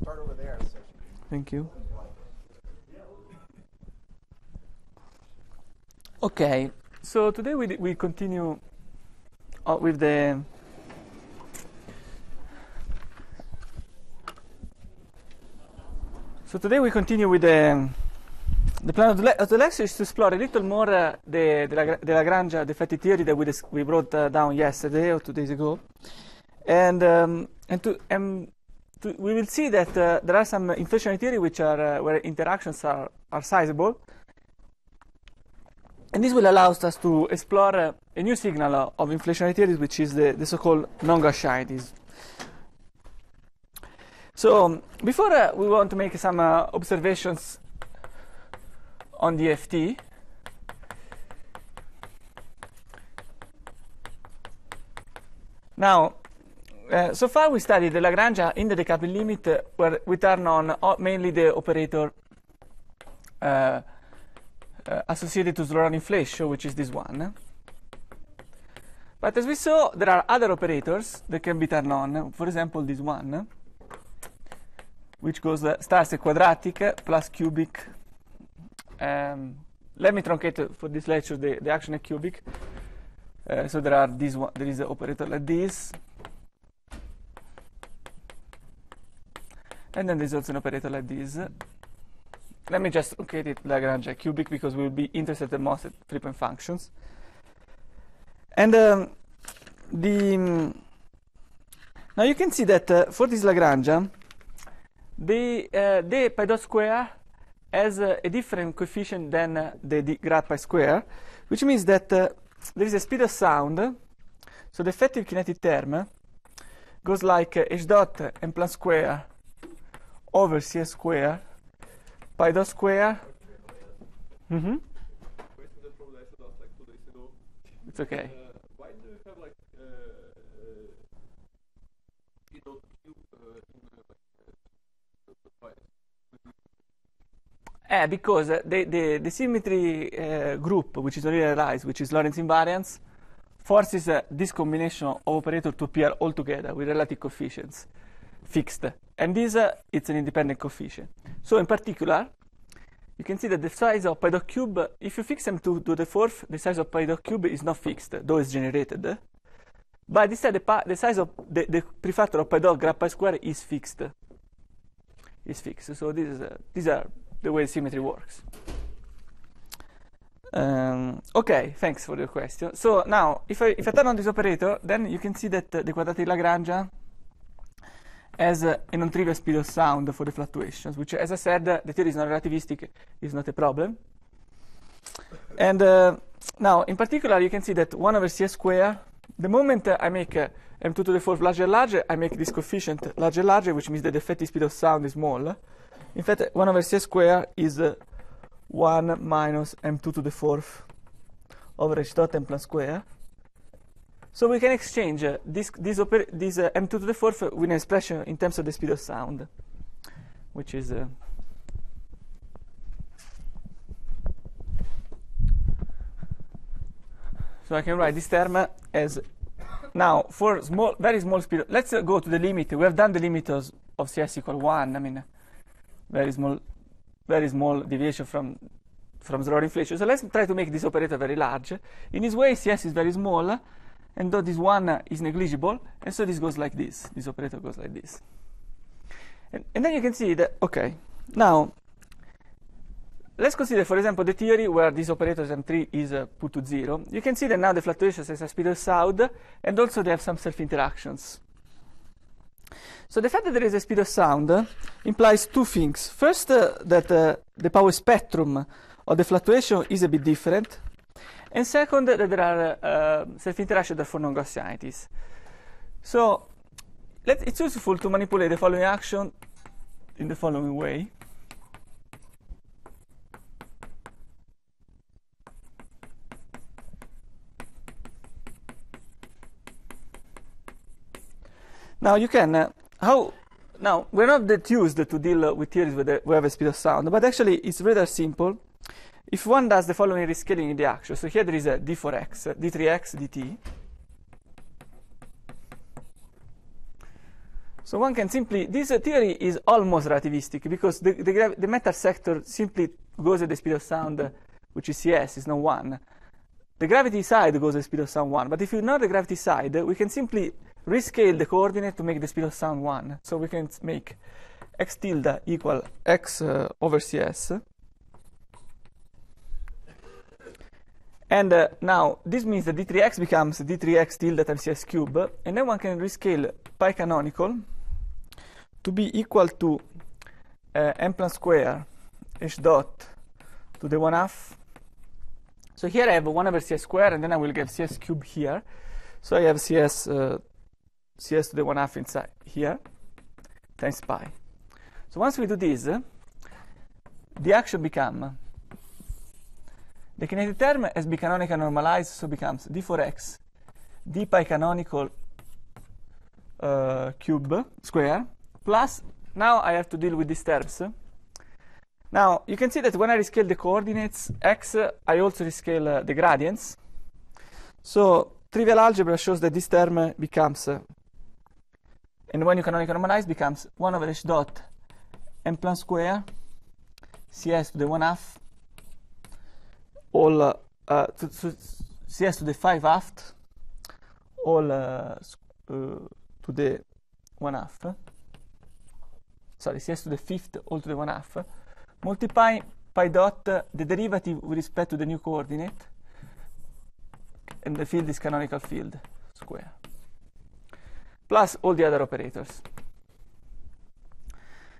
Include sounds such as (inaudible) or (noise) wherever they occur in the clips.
Start over there. So Thank you. Okay, so today we, we continue uh, with the So today we continue with the, the plan of the, le- of the, lecture is to explore a little more uh, the, the, Lagra- the Lagrange theory that we, dis- we brought uh, down yesterday or two days ago, and um, and to um, we will see that uh, there are some inflationary theory which are uh, where interactions are, are sizable. And this will allow us to explore uh, a new signal of inflationary theories, which is the, the so-called non-Gaussianities. So um, before uh, we want to make some uh, observations on the FT, now Eh, so far we studied the Lagrange in the decoupling limit uh, where we turn on oh, mainly the operator uh, associated to slow running flash, which is this one. But as we saw, there are other operators that can be turned on. For example, this one, which goes starts a quadratic plus cubic. Um, let me truncate for this lecture the, the action at cubic. so there are this one, there is an operator like this and then there's also an operator like this. Let me just locate it Lagrange cubic because we will be interested the most at frequent functions. And um, the um, now you can see that uh, for this Lagrangian, the uh, the pi dot square has uh, a different coefficient than uh, the, the grad pi square, which means that uh, there is a speed of sound. So the effective kinetic term goes like uh, h dot m plus square over C square by the square. Mm -hmm. It's okay. Uh, because uh, the, the, the, symmetry uh, group, which is realized, which is Lorentz invariance, forces eh, this combination of operator to appear altogether with relative coefficients fixed. And this, uh, it's an independent coefficient. So in particular, you can see that the size of pi dot cube, if you fix them to, to the fourth, the size of pi dot cube is not fixed, though it's generated. But instead, uh, the, the size of the, the prefactor of pi dot grad pi square is fixed. Is fixed. So this is, uh, these are the way symmetry works. Um, okay, thanks for the question. So now, if I, if I turn on this operator, then you can see that uh, the quadratic Lagrangian as a, a non-trivial speed of sound for the fluctuations, which, as I said, the theory is non relativistic, is not a problem. And uh, now, in particular, you can see that 1 over c squared, the moment I make uh, m2 to the fourth larger and larger, I make this coefficient larger and larger, which means that the effective speed of sound is small. In fact, 1 over c squared is uh, 1 minus m2 to the fourth over h dot m plus square. So we can exchange uh, this, this, this uh, m2 to the fourth with an expression in terms of the speed of sound, which is uh, so I can write this term as now for small, very small speed. Let's uh, go to the limit. We have done the limit of, of cs equal one. I mean, uh, very small, very small deviation from from zero inflation. So let's try to make this operator very large. In this way, cs is very small and though this one uh, is negligible, and so this goes like this. This operator goes like this. And, and then you can see that, okay, now let's consider, for example, the theory where this operator M3 is uh, put to zero. You can see that now the fluctuations as a speed of sound, and also they have some self-interactions. So the fact that there is a speed of sound uh, implies two things. First, uh, that uh, the power spectrum of the fluctuation is a bit different. And second, that there are uh, self-interaction, for non-Gaussianities. So let, it's useful to manipulate the following action in the following way. Now you can uh, how now we're not that used to deal uh, with theories where, the, where we have a speed of sound, but actually it's rather simple if one does the following rescaling in the action, so here there is a d4x, d3x, dt. So one can simply, this uh, theory is almost relativistic because the, the, the sector simply goes at the speed of sound, uh, which is cs, is not 1. The gravity side goes at the speed of sound 1, but if you know the gravity side, we can simply rescale the coordinate to make the speed of sound 1. So we can make x tilde equal x uh, over cs. And uh, now this means that d3x becomes d3x tilde times cs cube, and then one can rescale pi canonical to be equal to uh, m plus square h dot to the 1 half. So here I have 1 over cs square, and then I will get cs cube here. So I have cs, uh, cs to the 1 half inside here times pi. So once we do this, the action becomes the kinetic term has bicanonical normalized, so becomes d for x d pi canonical uh, cube square plus now I have to deal with these terms. Now you can see that when I rescale the coordinates x, I also rescale uh, the gradients. So trivial algebra shows that this term becomes, uh, and when you canonical normalize, becomes 1 over h dot m plus square cs to the 1 half all uh, uh, to, to, to the 5 aft, all uh, uh to the 1 half, sorry, CS to the 5th, all to the 1 half, Multiply pi dot the derivative with respect to the new coordinate, and the field is canonical field square, plus all the other operators.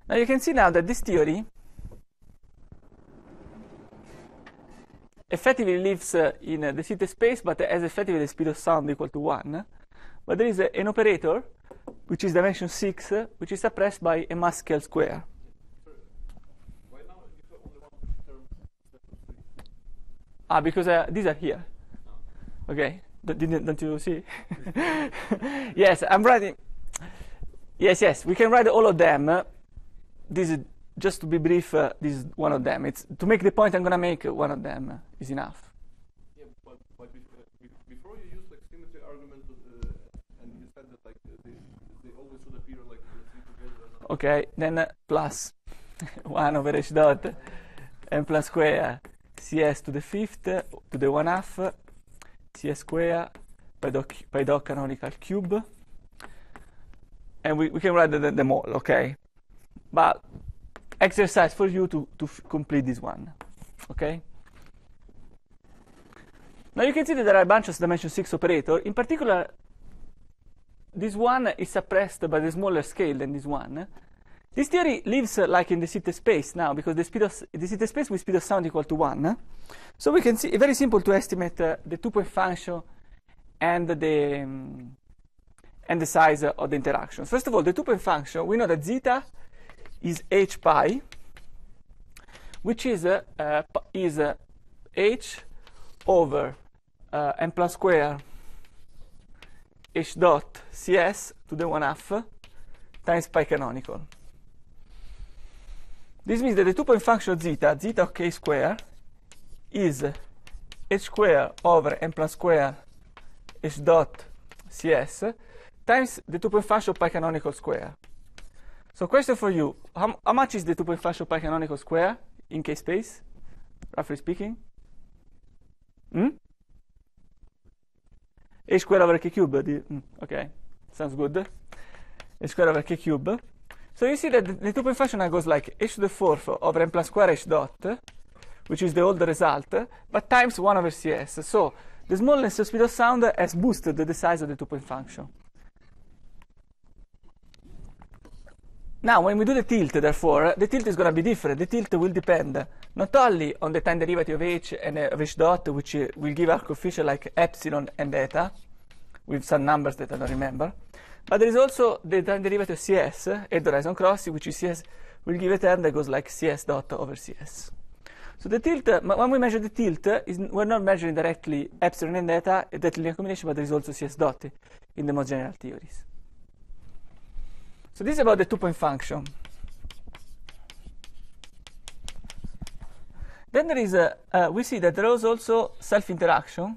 Now you can see now that this theory effectively lives uh, in uh, the city space, but has effectively the speed of sound equal to 1. But there is uh, an operator, which is dimension 6, which is suppressed by a mass scale square. Ah, because uh, these are here. Okay, didn't, don't you see? (laughs) yes, I'm writing. Yes, yes, we can write all of them. Uh, this is just to be brief, uh, this is one of them. It's to make the point I'm going to make. One of them uh, is enough. Uh, before, you use symmetry argument, uh, and you said that they, always should appear like Okay, then uh, plus (laughs) one over h dot m plus square cs to the fifth to the one half cs square by dot by dot canonical cube, and we we can write them all. Okay, but exercise for you to, to complete this one. Okay? Now you can see that there are a bunch of dimension 6 operator. In particular, this one is suppressed by the smaller scale than this one. This theory lives uh, like in the city space now, because the speed of the city space with speed of sound equal to 1. So we can see, very simple to estimate uh, the two-point function and the, um, and the size uh, of the interactions. First of all, the two-point function, we know that zeta is h pi, which is a, uh, is a h over uh, m plus square h dot cs to the one half times pi canonical. This means that the two-point function of zeta, zeta of k square, is h square over m plus square h dot cs times the two-point function of pi canonical square. So question for you, how, how much is the 2.5 pi canonical square in K-space, roughly speaking? Hmm? A square over K cube, hmm, okay, sounds good. A square over K cube. So you see that the, 2 2.5 function goes like h to the fourth over n plus square h dot, which is the old result, but times 1 over CS. So the smallness of speed of sound has boosted the size of the two-point function. Now, when we do the tilt, therefore, the tilt is going to be different. The tilt will depend not only on the time derivative of h and uh, of h dot, which uh, will give us coefficient like epsilon and eta, with some numbers that I don't remember, but there is also the time derivative of cs, at the horizon crossing, which is cs, will give a term that goes like cs dot over cs. So the tilt, uh, when we measure the tilt, is we're not measuring directly epsilon and eta, that linear combination, but there is also cs dot in the most general theories. So this is about the two-point function. Then there is a, uh, we see that there is also self-interaction.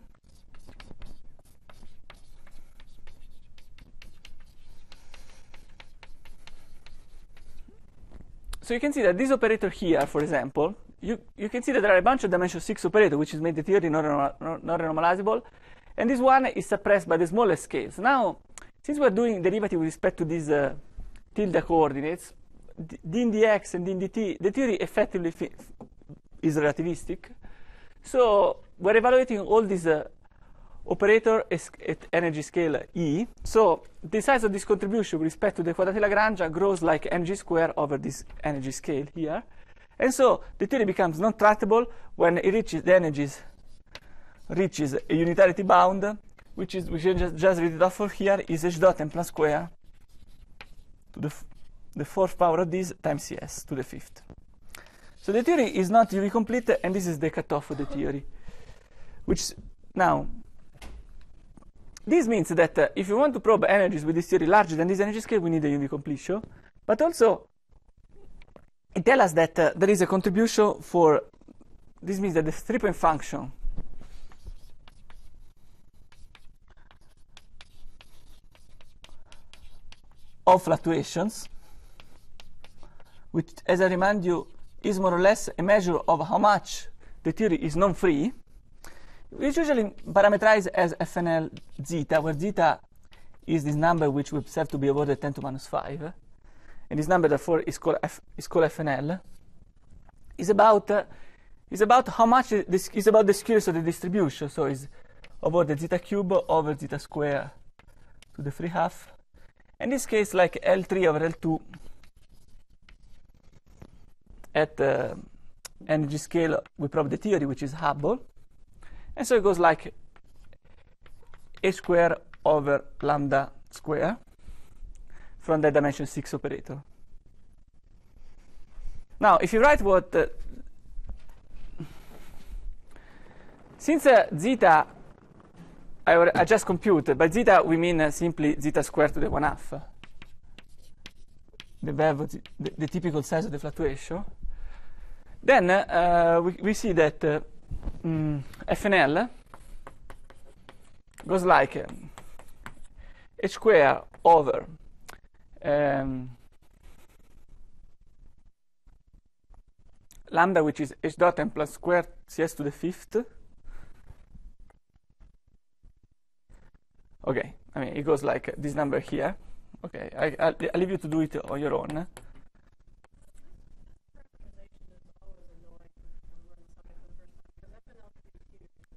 So you can see that this operator here, for example, you, you can see that there are a bunch of dimension 6 operator, which is made the theory not, renormalizable. And this one is suppressed by the smallest scales. Now, since we're doing derivative with respect to this uh, tilde coordinates, d in dx and in dt, the theory effectively is relativistic. So we're evaluating all these uh, operator at energy scale E. So the size of this contribution with respect to the quadratic Lagrangian grows like energy square over this energy scale here. And so the theory becomes non-tractable when it reaches the energies reaches a unitarity bound, which is which can just, just read it off for here is h dot n plus square to the, the fourth power of this times CS to the fifth. So the theory is not UV complete, and this is the cutoff of the theory. Which now, this means that uh, if you want to probe energies with this theory larger than this energy scale, we need a UV complete show. But also, it tells us that uh, there is a contribution for. This means that the three-point function of fluctuations, which, as I remind you, is more or less a measure of how much the theory is non-free, is usually parameterized as FNL zeta, where zeta is this number which we observe to be of order 10 to minus 5, and this number, therefore, is called, F, is called FNL, is about, uh, is about how much this is about the skewness of the distribution, so is over the zeta cube over zeta square to the three half in this case like L3 over L2 at the energy scale we prove the theory which is Hubble and so it goes like a square over lambda square from the dimension 6 operator now if you write what uh, since uh, zeta I, I just compute By zeta, we mean uh, simply zeta squared to the 1 half. The, the, the, typical size of the fluctuation. Then uh, we, we, see that uh, mm, FNL goes like um, h square over um, lambda, which is h dot n plus squared cs to the fifth Okay, I mean, it goes like this number here. Okay, I, I'll, I'll leave you to do it on your own.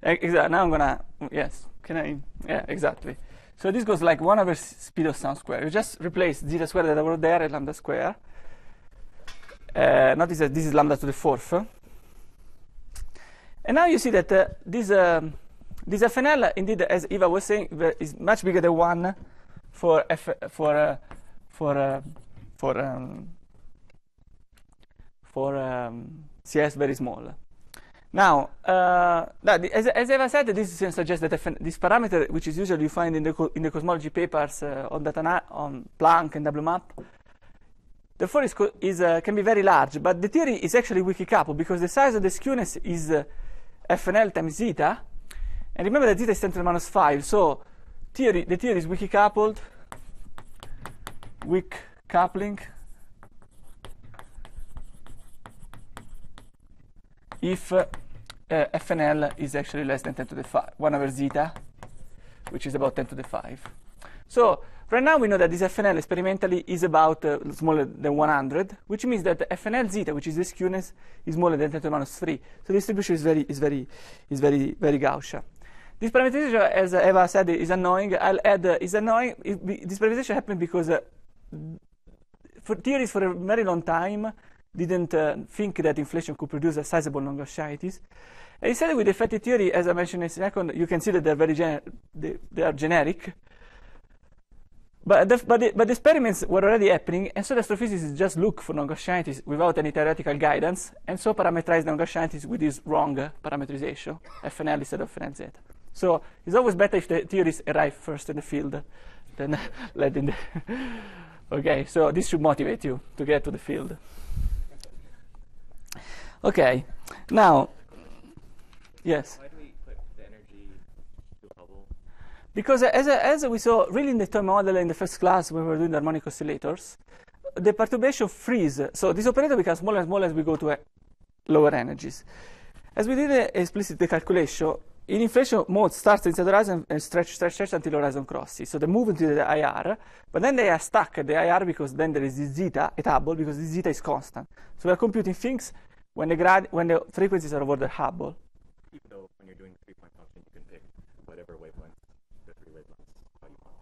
Exactly. Now I'm gonna yes. Can I? Yeah, exactly. So this goes like one over speed of sound square. You just replace zeta square that were there and lambda square. Uh, notice that this is lambda to the fourth. And now you see that uh, this um, this FNL, indeed, as Eva was saying, is much bigger than one for F, for uh, for uh, for um, for um, CS very small. Now, uh, as, as Eva said, this suggests that FN, this parameter, which is usually you find in the, in the cosmology papers uh, on, data on Planck and WMAP, therefore is, is uh, can be very large. But the theory is actually weakly coupled because the size of the skewness is uh, FNL times zeta, and remember that zeta is 10 to the minus 5, so theory, the theory is weakly coupled, weak coupling. If uh, uh FNL is actually less than 10 to the 5, 1 over zeta, which is about 10 to the 5. So right now we know that this FNL experimentally is about uh, smaller than 100, which means that the FNL zeta, which is the skewness, is smaller than 10 to the minus 3. So the distribution is very, is very, is very, very Gaussian. This parameterization, as Eva said, is annoying. I'll add, uh, is annoying. this parameterization happened because uh, for theories for a very long time didn't uh, think that inflation could produce a sizable noncausality. And instead, with effective theory, as I mentioned in a second, you can see that they're very they, they, are generic. But the, but, the, but the experiments were already happening, and so the astrophysicists just look for non-Gaussianities without any theoretical guidance, and so parameterize non-Gaussianities with this wrong parameterization, FNL instead of FNLZ. So it's always better if the theories arrive first in the field than late (laughs) the. (laughs) okay, so this should motivate you to get to the field. Okay, now, yes. Because as, as we saw really in the toy model in the first class when we were doing the harmonic oscillators, the perturbation frees. So this operator becomes smaller and smaller as we go to uh, lower energies. As we did an uh, explicit calculation, in inflation mode starts inside the horizon and stretch, stretch, stretch until horizon crosses. So they move into the IR, but then they are stuck at the IR because then there is this zeta, a Hubble, because this zeta is constant. So we're computing things when the, grad, when the frequencies are over the Hubble. Even though when you're doing three-point function, you can pick whatever wavelength, the three wavelengths, how you want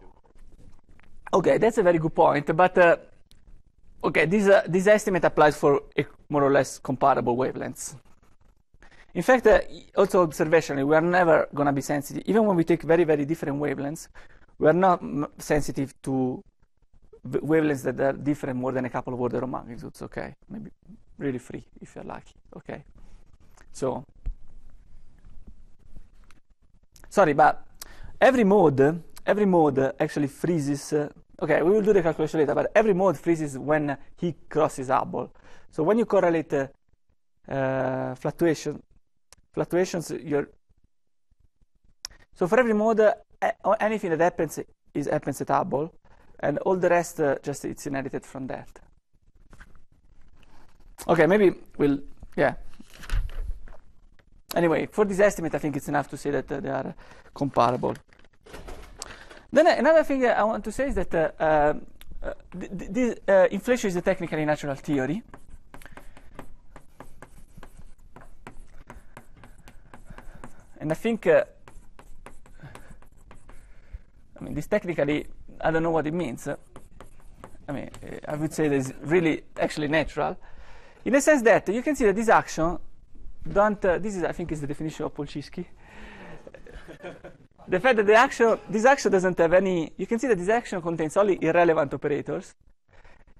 to. Okay, that's a very good point, but uh, okay, this, uh, this estimate applies for more or less comparable wavelengths. In fact, uh, also observationally, we are never going to be sensitive. Even when we take very, very different wavelengths, we are not sensitive to wavelengths that are different more than a couple of order of magnitudes, okay? Maybe really free if you're lucky, okay? So, sorry, but every mode, every mode actually freezes. Uh, okay, we will do the calculation later, but every mode freezes when he crosses Hubble. So when you correlate uh, uh, fluctuation fluctuations your so for every mode uh, anything that happens is happens at Hubble and all the rest uh, just it's inherited from that okay maybe we'll yeah anyway for this estimate I think it's enough to say that uh, they are comparable then another thing I want to say is that inflation is a technically natural theory and I think, uh, I mean, this technically, I don't know what it means. I mean, uh, I would say this is really actually natural, in the sense that you can see that this action don't. Uh, this is, I think, is the definition of Polchinski. (laughs) the fact that the action, this action doesn't have any. You can see that this action contains only irrelevant operators,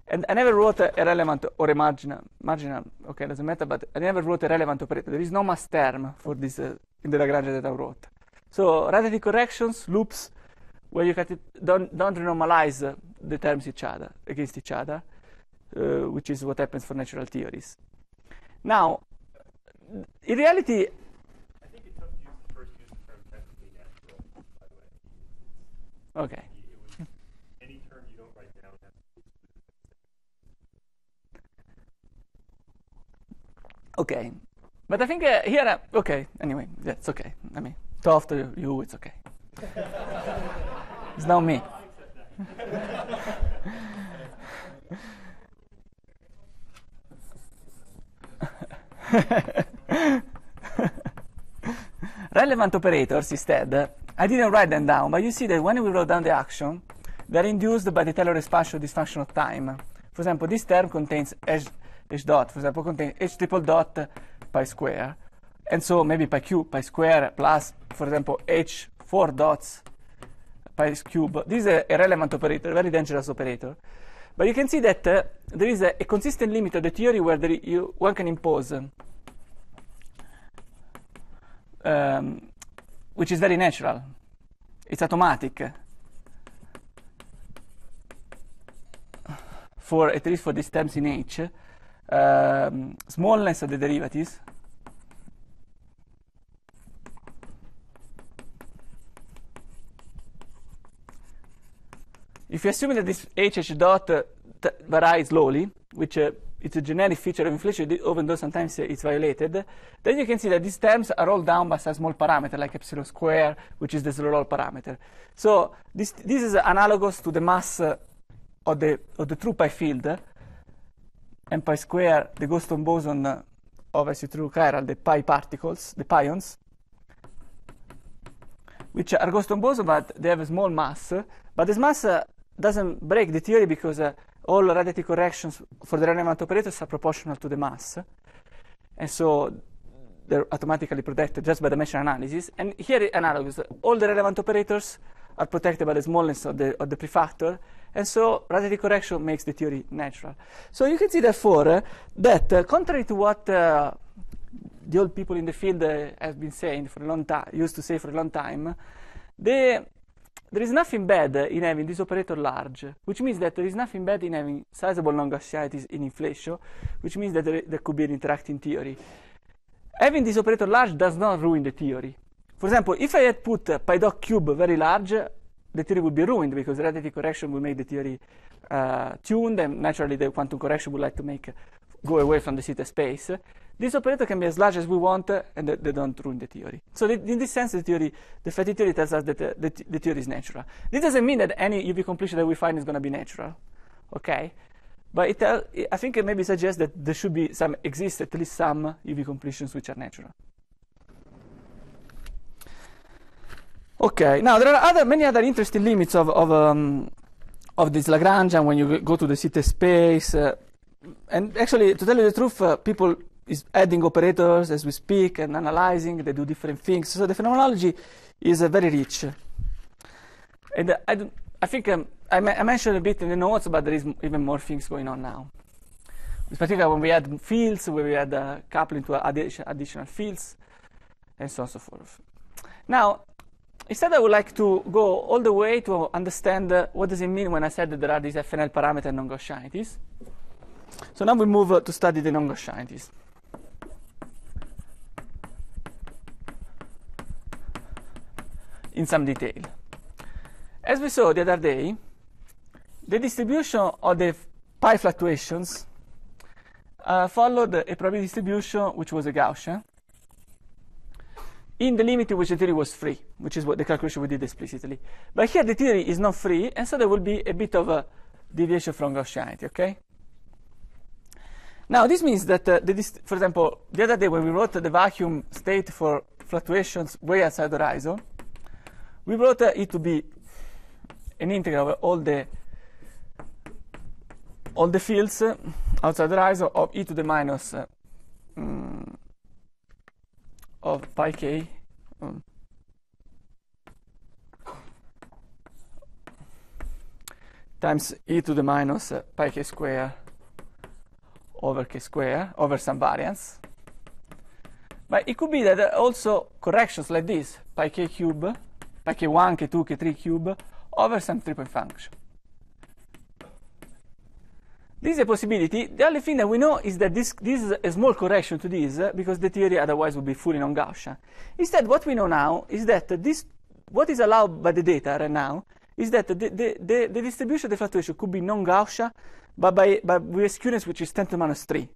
and I never wrote a, relevant or a marginal. Marginal, okay, doesn't matter, but I never wrote a relevant operator. There is no mass term for this uh, in the Lagrange that I wrote. So relative corrections, loops, where you don't, don't renormalize uh, the terms each other against each other, uh, which is what happens for natural theories. Now, in reality, Okay. Okay. But I think uh, here, uh, okay, anyway, it's okay. I mean, after you, it's okay. it's now me. (laughs) Relevant operators instead, I didn't write them down, but you see that when we wrote down the action, they're induced by the Taylor expansion dysfunction of time. For example, this term contains h dot, for example, contains h triple dot pi square. And so maybe pi cube pi square plus, for example, h four dots pi cube. This is a, relevant operator, a very dangerous operator. But you can see that uh, there is a, a, consistent limit of the theory where you, one can impose, um, um, which is very natural. It's automatic. For at least for these terms in H, um, smallness of the derivatives if you assume that this HH dot uh, varies slowly, which uh, it's a generic feature of inflation, even though sometimes uh, it's violated, then you can see that these terms are all down by some small parameter like epsilon square, which is the slow parameter. So this, this is analogous to the mass uh, of, the, of the true pi field, m pi square, the ghoston boson uh, of SU2 chiral, the pi particles, the pions, which are ghoston bosons, but they have a small mass. But this mass uh, doesn't break the theory because uh, all radiative corrections for the relevant operators are proportional to the mass. And so they're automatically protected just by the dimension analysis. And here, analogous, all the relevant operators are protected by the smallness of the, of the prefactor, and so relative correction makes the theory natural. So you can see, therefore, uh, that uh, contrary to what uh, the old people in the field uh, have been saying for a long time, used to say for a long time, the, there is nothing bad in having this operator large, which means that there is nothing bad in having sizable non-Gaussianities in inflation, which means that there, there could be an interacting theory. Having this operator large does not ruin the theory. For example, if I had put pi dot cube very large, the theory would be ruined because relativity correction would make the theory uh, tuned, and naturally the quantum correction would like to make go away from the zeta space. This operator can be as large as we want, uh, and they, they don't ruin the theory. So th- in this sense, the theory, the fatigue theory tells us that uh, the, the, theory is natural. This doesn't mean that any UV completion that we find is going to be natural, okay? But it, uh, I think it maybe suggests that there should be some exist at least some UV completions which are natural. Okay, now there are other, many other interesting limits of, of, um, of this Lagrangian when you go to the city space. Uh, and actually, to tell you the truth, uh, people is adding operators as we speak and analyzing. They do different things. So the phenomenology is uh, very rich. And uh, I, I think um, I, ma- I, mentioned a bit in the notes, but there is m- even more things going on now. especially when we add fields, where we add uh, coupling to addition, additional fields, and so on and so forth. Now, Instead, I would like to go all the way to understand uh, what does it mean when I said that there are these FNL parameter non-Gaussianities. So now we move uh, to study the non-Gaussianities. in some detail. As we saw the other day, the distribution of the pi fluctuations uh, followed a probability distribution which was a Gaussian in the limit in which the theory was free, which is what the calculation we did explicitly. But here the theory is not free, and so there will be a bit of a deviation from Gaussianity, okay? Now, this means that, uh, for example, the other day when we wrote the vacuum state for fluctuations way outside the horizon, we wrote uh, it to be an integral of all the all the fields uh, outside the horizon of e to the minus uh, mm, of pi k um, times e to the minus uh, pi k square over k square over some variance. But it could be that there uh, are also corrections like this, pi k cube, pi k1, k2, k3 cube over some triple function. This is a possibility. The only thing that we know is that this, this is a small correction to this, uh, because the theory otherwise would be fully non-Gaussian. Instead, what we know now is that this, what is allowed by the data right now is that the, the, the, the distribution of the fluctuation could be non-Gaussian, but by, by with a skewness which is 10 to 3,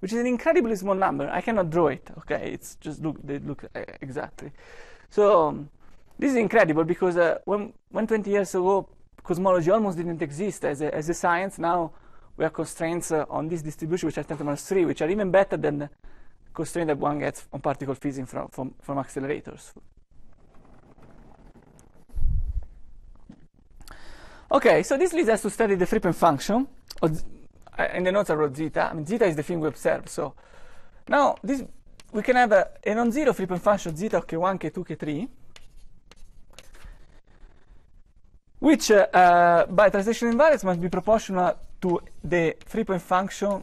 which is an incredibly small number. I cannot draw it, okay? It's just look, they look uh, exactly. So um, this is incredible because uh, when, when 20 years ago, cosmology almost didn't exist as a, as a science, now we have constraints uh, on this distribution, which are 10 to 3, which are even better than the constraint that one gets on particle physics from, from, from accelerators. Okay, so this leads us to study the Frippen function. Uh, in the notes I wrote zeta. I mean, zeta is the thing we observe. So now this we can have a, a non-zero Frippen function zeta of k1, k2, k3, which uh, uh, by translation invariance must be proportional to the three point function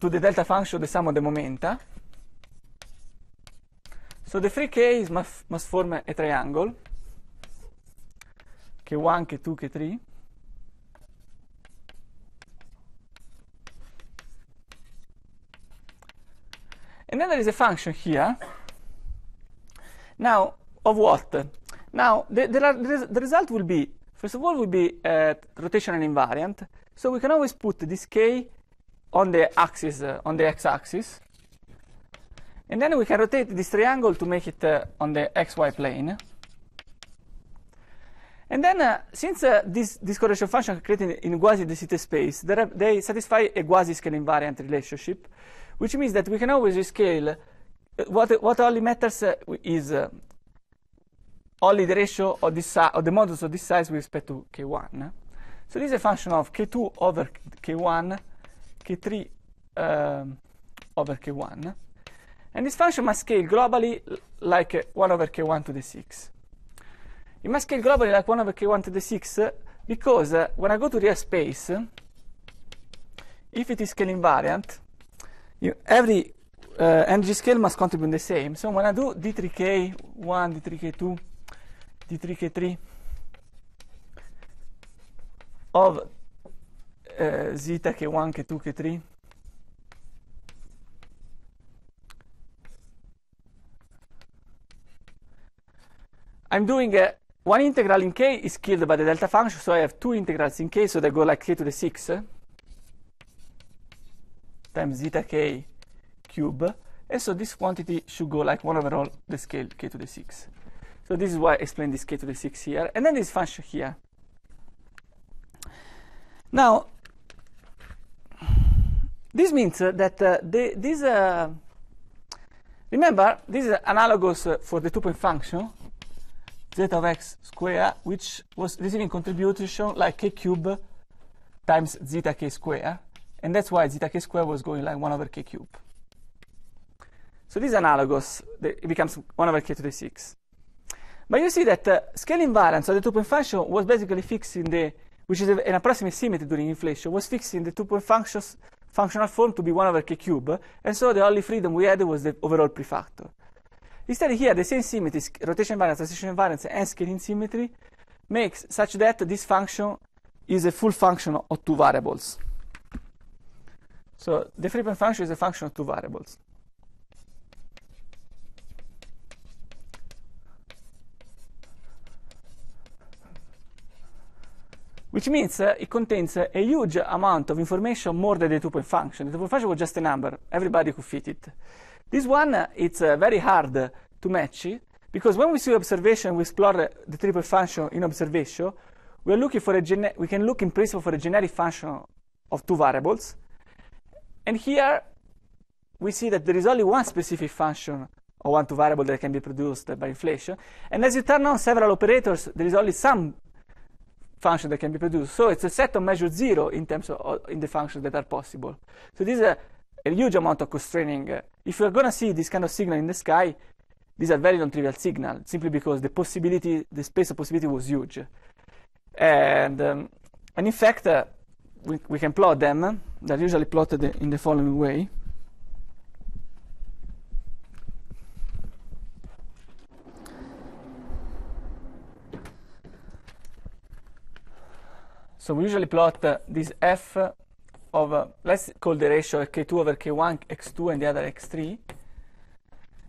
to the delta function the sum of the momenta. So the three case must, must form a triangle K1, K2, K3 And then there is a function here. Now, of what? Now, the, the, the result will be, first of all, will be uh, rotational invariant. So we can always put this k on the axis, uh, on the x-axis. And then we can rotate this triangle to make it uh, on the xy plane. And then, uh, since uh, this, this correlation function created in quasi-de space, are, they satisfy a quasi-scale invariant relationship, which means that we can always rescale. Uh, what, what only matters uh, is only the ratio of, this, of the modulus of this size with respect to k1. So this is a function of k2 over k1, k3 um, over k1. And this function must scale globally like 1 over k1 to the 6. It must scale globally like 1 over k1 to the 6 because uh, when I go to real space, if it is scale invariant, you, every eh, energy scale must contribute the same. So when I do d3k1, d3k2, d3k3, of uh, zeta k1, k2, k3 I'm doing a, one integral in k is killed by the delta function, so I have two integrals in k, so they go like k to the 6 eh? times zeta k cube. And so this quantity should go like 1 over all the scale k to the 6. So this is why I explain this k to the 6 here, and then this function here. Now, this means uh, that uh, the, this, uh, remember, this is analogous uh, for the two-point function, z of x square, which was receiving contribution like k cube times zeta k square, and that's why zeta k square was going like 1 over k cube. So this is analogous, it becomes 1 over k to the 6. But you see that uh, scale invariance of the two-point function was basically fixed in the which is an approximate symmetry during inflation, was fixed in the two-point functions, functional form to be 1 over k cubed, and so the only freedom we had was the overall prefactor. Instead here, the same symmetry rotation variance, transition variance, and scaling symmetry, makes such that this function is a full function of two variables. So the frequent function is a function of two variables. which means uh, it contains uh, a huge amount of information more than the two-point function. The two-point function was just a number. Everybody could fit it. This one, uh, it's very hard to match it, because when we see observation, we explore the triple function in observation, we, are looking for a we can look in principle for a generic function of two variables. And here, we see that there is only one specific function or one two variable that can be produced by inflation. And as you turn on several operators, there is only some function that can be produced. So it's a set of measure zero in terms of uh, in the functions that are possible. So this is a, a huge amount of constraining. Uh, if you're going to see this kind of signal in the sky, these are very non-trivial signals, simply because the possibility, the space of possibility was huge. And, um, and in fact, uh, we, we can plot them. Uh, They're usually plotted in the following way. So we usually plot uh, this f of, uh, let's call the ratio k2 over k1, x2, and the other x3.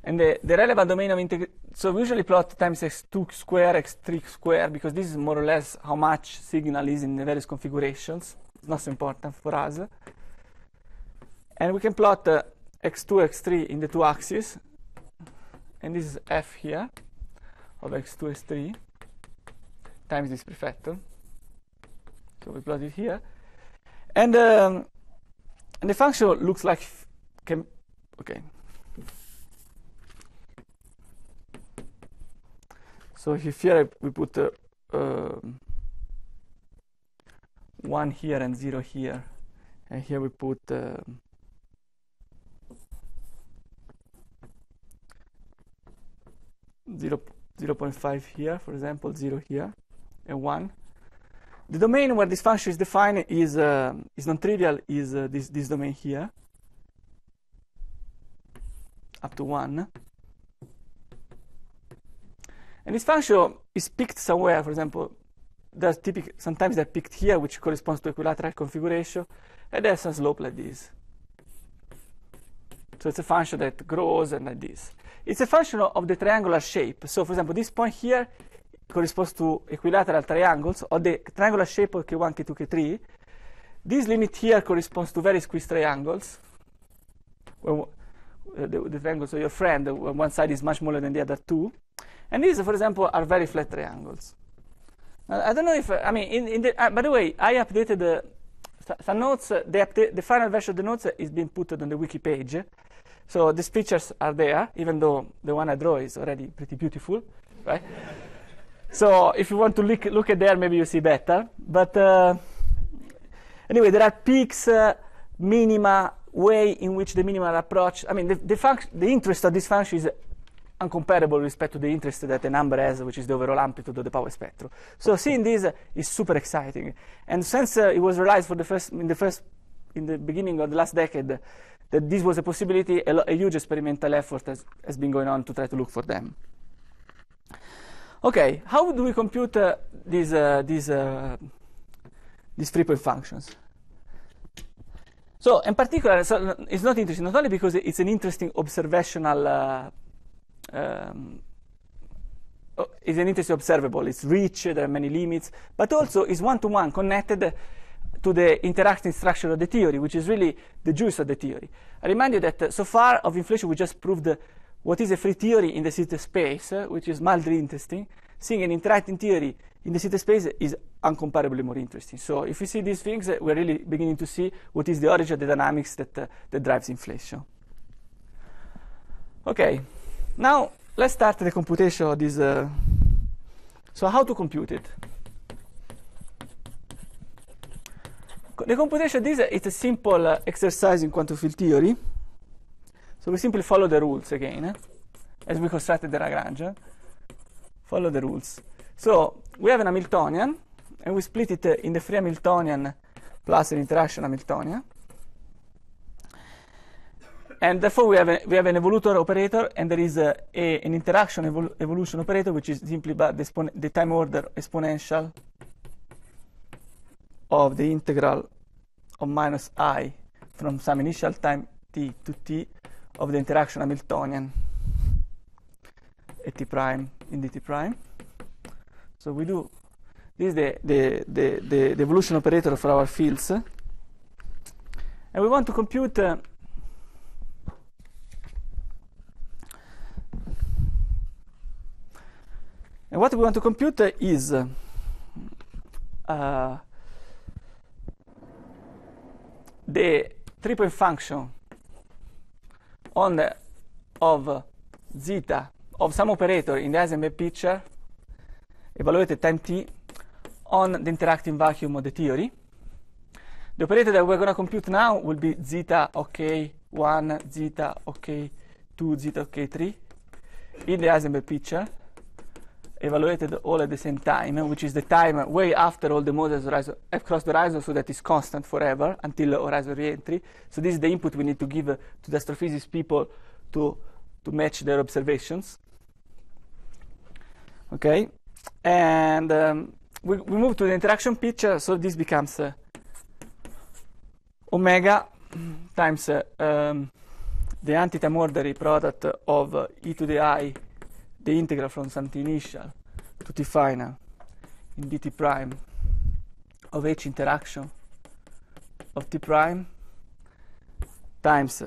And the, the relevant domain of integration, so we usually plot times x2 square, x3 square, because this is more or less how much signal is in the various configurations. It's not so important for us. And we can plot uh, x2, x3 in the two axes. And this is f here of x2, x3 times this prefactor. So we plot it here. And, um, and the function looks like, can, okay. So if here we put uh, uh, 1 here and 0 here, and here we put uh, 0.5 here, for example, 0 here, and 1. The domain where this function is defined is, uh, is non-trivial, is uh, this, this domain here, up to 1. And this function is picked somewhere, for example, there's sometimes they're picked here, which corresponds to equilateral configuration, and there's some slope like this. So it's a function that grows and like this. It's a function of the triangular shape. So for example, this point here corresponds to equilateral triangles, or the triangular shape of K1, K2, K3. This limit here corresponds to very squeezed triangles, where, eh, the, the triangles your friend, one side is much smaller than the other two. And these, for example, are very flat triangles. Uh, I don't know if, I mean, in, in the, uh, by the way, I updated the some notes, uh, the, the, final version of the notes uh, is being put on the wiki page. So these pictures are there, even though the one I draw is already pretty beautiful, right? so if you want to look, look at there, maybe you see better. But uh, anyway, there are peaks, uh, minima, way in which the minimal approach, I mean, the, the, the interest of this function is uncomparable with respect to the interest that a number has, which is the overall amplitude of the power spectrum. So seeing this uh, is super exciting. And since uh, it was realized for the first, in the first, in the beginning of the last decade, that this was a possibility, a, a huge experimental effort has, has been going on to try to look for them. Okay, how do we compute uh, these, uh, these, uh, these three-point functions? So, in particular, so it's not interesting, not only because it's an interesting observational, uh, um, it's an interesting observable, it's rich, there are many limits, but also it's one-to-one -one connected to the interacting structure of the theory, which is really the juice of the theory. I remind you that uh, so far of inflation, we just proved what is a free theory in the city space, which is mildly interesting, seeing an interacting theory in the city space is uncomparably more interesting. So if we see these things, we're really beginning to see what is the origin of the dynamics that, uh, that drives inflation. Okay, now let's start the computation of this. Uh, so how to compute it? The computation of this uh, is a simple uh, exercise in quantum field theory. So we simply follow the rules again, eh? as we constructed the Lagrange. Eh? Follow the rules. So we have an Hamiltonian, and we split it uh, in the free Hamiltonian plus an interaction Hamiltonian. And therefore, we have, a, we have an evolutor operator, and there is a, a, an interaction evol evolution operator, which is simply the, the time order exponential of the integral of minus i from some initial time t to t of the interaction Hamiltonian at t prime in dt prime. So we do this is the, the, the, the, the evolution operator for our fields. And we want to compute uh, And what we want to compute uh, is uh, uh the three-point function on of zeta of some operator in the Heisenberg picture evaluated time t on the interacting vacuum of the theory. The operator that we're going to compute now will be zeta OK1, zeta OK2, zeta OK3 in the Heisenberg picture. evaluated all at the same time, which is the time way after all the models have crossed the horizon, so that is constant forever until horizon reentry. So this is the input we need to give uh, to the astrophysics people to to match their observations. Okay, and um, we, we move to the interaction picture. So this becomes uh, omega times uh, um, the antitom orderly product of uh, e to the i the integral from something initial to t final in dt prime of h interaction of t prime times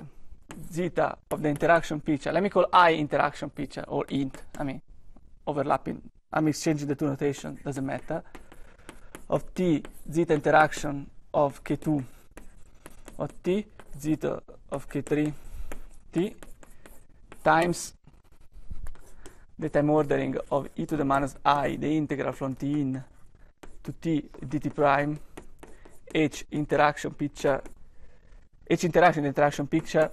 zeta of the interaction picture. Let me call i interaction picture or int. I mean, overlapping. I'm exchanging the two notation, doesn't matter. Of t zeta interaction of k2 of t zeta of k3 t times the time ordering of e to the minus i, the integral from t in to t dt prime, h interaction picture, h interaction interaction picture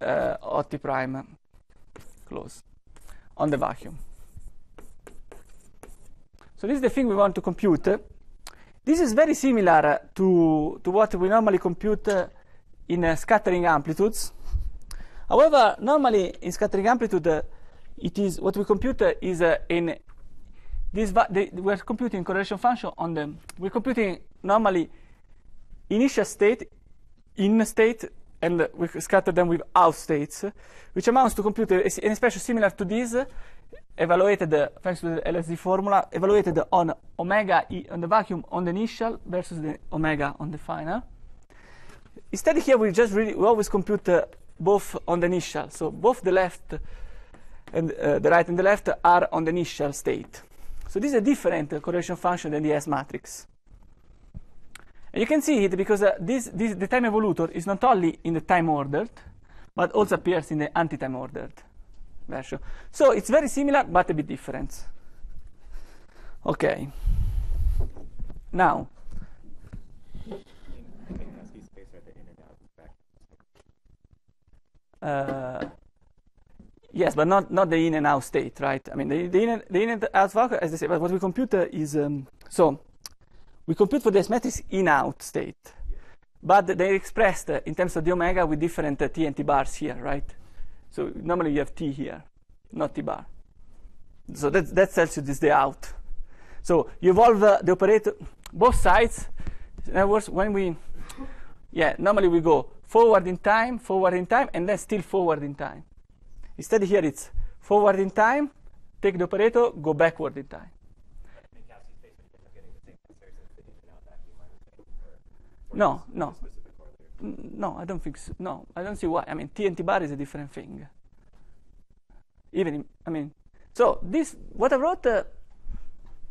uh, t prime, close, on the vacuum. So this is the thing we want to compute. This is very similar uh, to, to what we normally compute uh, in uh, scattering amplitudes. However, normally in scattering amplitude, uh, it is what we compute uh, is uh, in this the, we're computing correlation function on them we're computing normally initial state in state and we scatter them with out states which amounts to compute an expression similar to this evaluated uh, thanks to the LSD formula evaluated on omega e on the vacuum on the initial versus the omega on the final instead here we just really we always compute uh, both on the initial so both the left and uh, the right and the left are on the initial state. So this is a different uh, correlation function than the S matrix. And you can see it because uh, this, this, the time evolutor is not only in the time ordered, but also appears in the anti-time ordered version. So it's very similar, but a bit different. Okay. Now, uh, Yes, but not, not the in and out state, right? I mean, the, the, in, and, the in and out factor, as they say, but what we compute is, um, so we compute for the matrix in out state, but they're expressed uh, in terms of the omega with different uh, T and T bars here, right? So normally you have T here, not T bar. So that, that tells you this the out. So you evolve uh, the operator, both sides. In other words, when we, yeah, normally we go forward in time, forward in time, and then still forward in time. Instead here it's forward in time, take the operator, go backward in time. No, no. No, I don't think so. No, I don't see why. I mean, TNT bar is a different thing. Even, in, I mean, so this, what I wrote uh,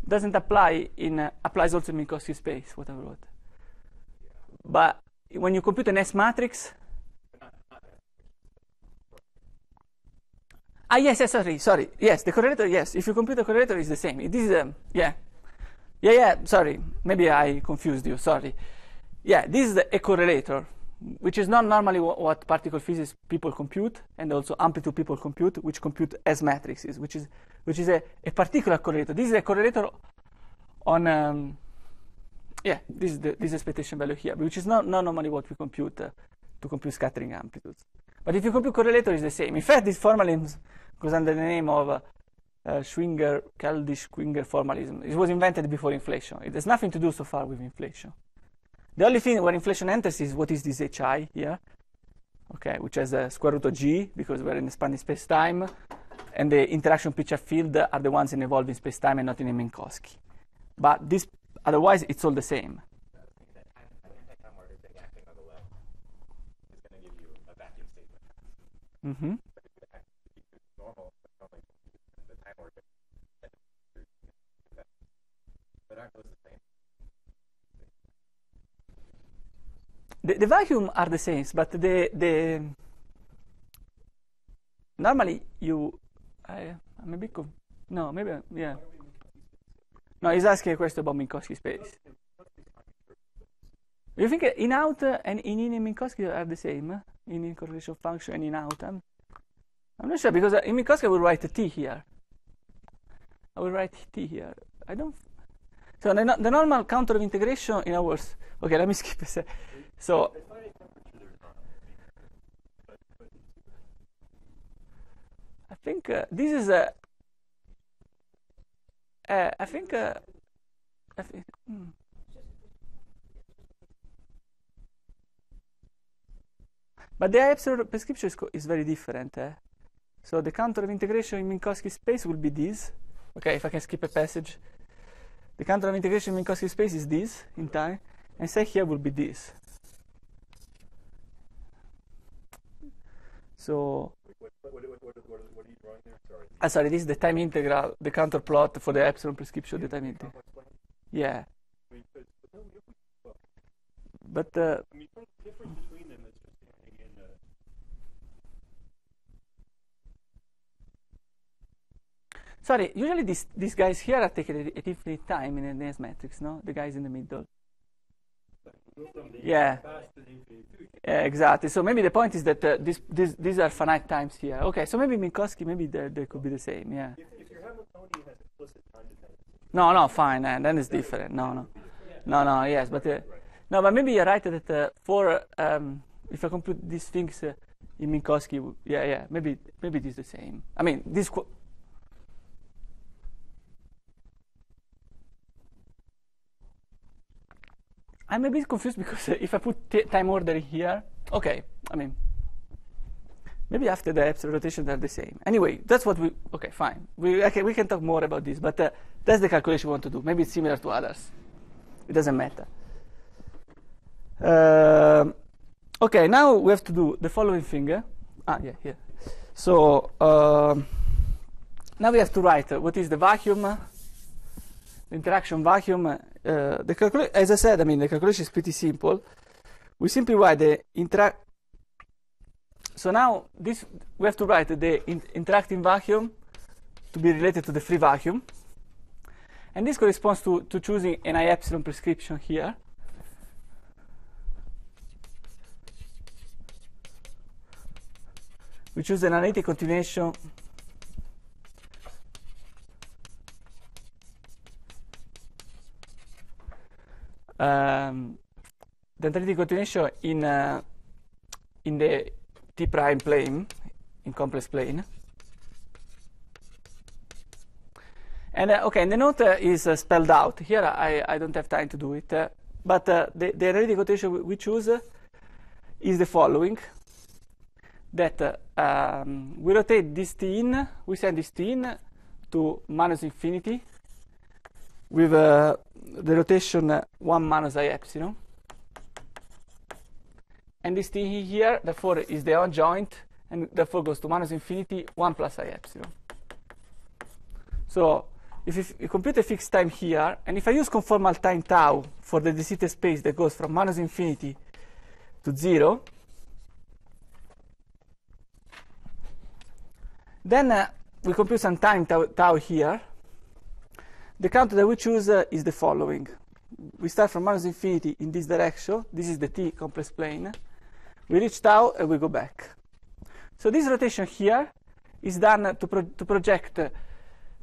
doesn't apply in, uh, applies also in Minkowski space, what I wrote. But when you compute an S matrix, Ah, yes, yes, sorry, sorry. Yes, the correlator, yes. If you compute the correlator, it's the same. This is, um, yeah. Yeah, yeah, sorry. Maybe I confused you, sorry. Yeah, this is the, a correlator, which is not normally what, what particle physics people compute, and also amplitude people compute, which compute S matrices, which is, which is a, a particular correlator. This is a correlator on, um, yeah, this is the, this expectation value here, which is not, not normally what we compute uh, to compute scattering amplitudes. But if you compute correlator, it's the same. In fact, these formalisms goes under the name of uh, uh, Schwinger, Kaldish Schwinger formalism. It was invented before inflation. It has nothing to do so far with inflation. The only thing where inflation enters is what is this HI here, okay, which has a square root of G because we're in expanding space time, and the interaction picture field are the ones in evolving space time and not in Minkowski. But this, otherwise, it's all the same. Mm-hmm. the same. The, the vacuum are the same, but the the normally you I, I'm a bit no maybe yeah no he's asking a question about Minkowski space. You think in out and in in Minkowski are the same in in correlation function and in out? I'm, I'm not sure because in Minkowski I will write a t here. I will write t here. I don't so the, the normal counter of integration in hours. Okay, let me skip a So. I think uh, this is a. Uh, I think. Uh, I think hmm. But the absolute prescription is, is very different. Eh? So the counter of integration in Minkowski space will be this. Okay, if I can skip a passage. The counter of integration in cosine space is this in time, and say here will be this. So, Sorry. Ah, sorry, this is the time integral, the counter plot for the epsilon prescription, yeah, the time integral. Yeah. but uh, Sorry, usually this, these guys here are taking a at time in the NS matrix, no? The guys in the middle. Yeah. yeah. Exactly. So maybe the point is that uh, this, this, these are finite times here. Okay, so maybe Minkowski, maybe they, they could be the same, yeah. If, if explicit time No, no, fine, and then it's different. No, no. No, no, yes, but... Uh, no, but maybe you're right that uh, for... Um, if I compute these things uh, in Minkowski, yeah, yeah, maybe maybe it is the same. I mean, this I'm a bit confused because (laughs) if I put time order here, okay, I mean, maybe after the epsilon rotation they're the same. Anyway, that's what we, okay, fine. We, okay, we can talk more about this, but uh, that's the calculation we want to do. Maybe it's similar to others. It doesn't matter. Um, okay, now we have to do the following thing. Eh? Ah, yeah, here. Yeah. So um, now we have to write uh, what is the vacuum the interaction vacuum, uh, the as I said, I mean, the calculation is pretty simple. We simply write the interact. So now this we have to write the in interacting vacuum to be related to the free vacuum. And this corresponds to, to choosing an I epsilon prescription here. We choose an analytic continuation um, density continuation in uh, in the T prime plane in complex plane. And uh, eh, okay, and the note uh, is eh, spelled out here. I, I don't have time to do it, but the the continuation we choose is the following: that um, we rotate this T in, we send this T in to minus infinity with a the rotation uh, 1 minus i epsilon. And this thing here, therefore, is the joint, and therefore goes to minus infinity 1 plus i epsilon. So if you compute a fixed time here, and if I use conformal time tau for the De Sitter space that goes from minus infinity to 0, then uh, we compute some time tau, tau here, the count that we choose uh, is the following. We start from minus infinity in this direction. This is the t complex plane. We reach tau and we go back. So this rotation here is done to, pro to project, uh,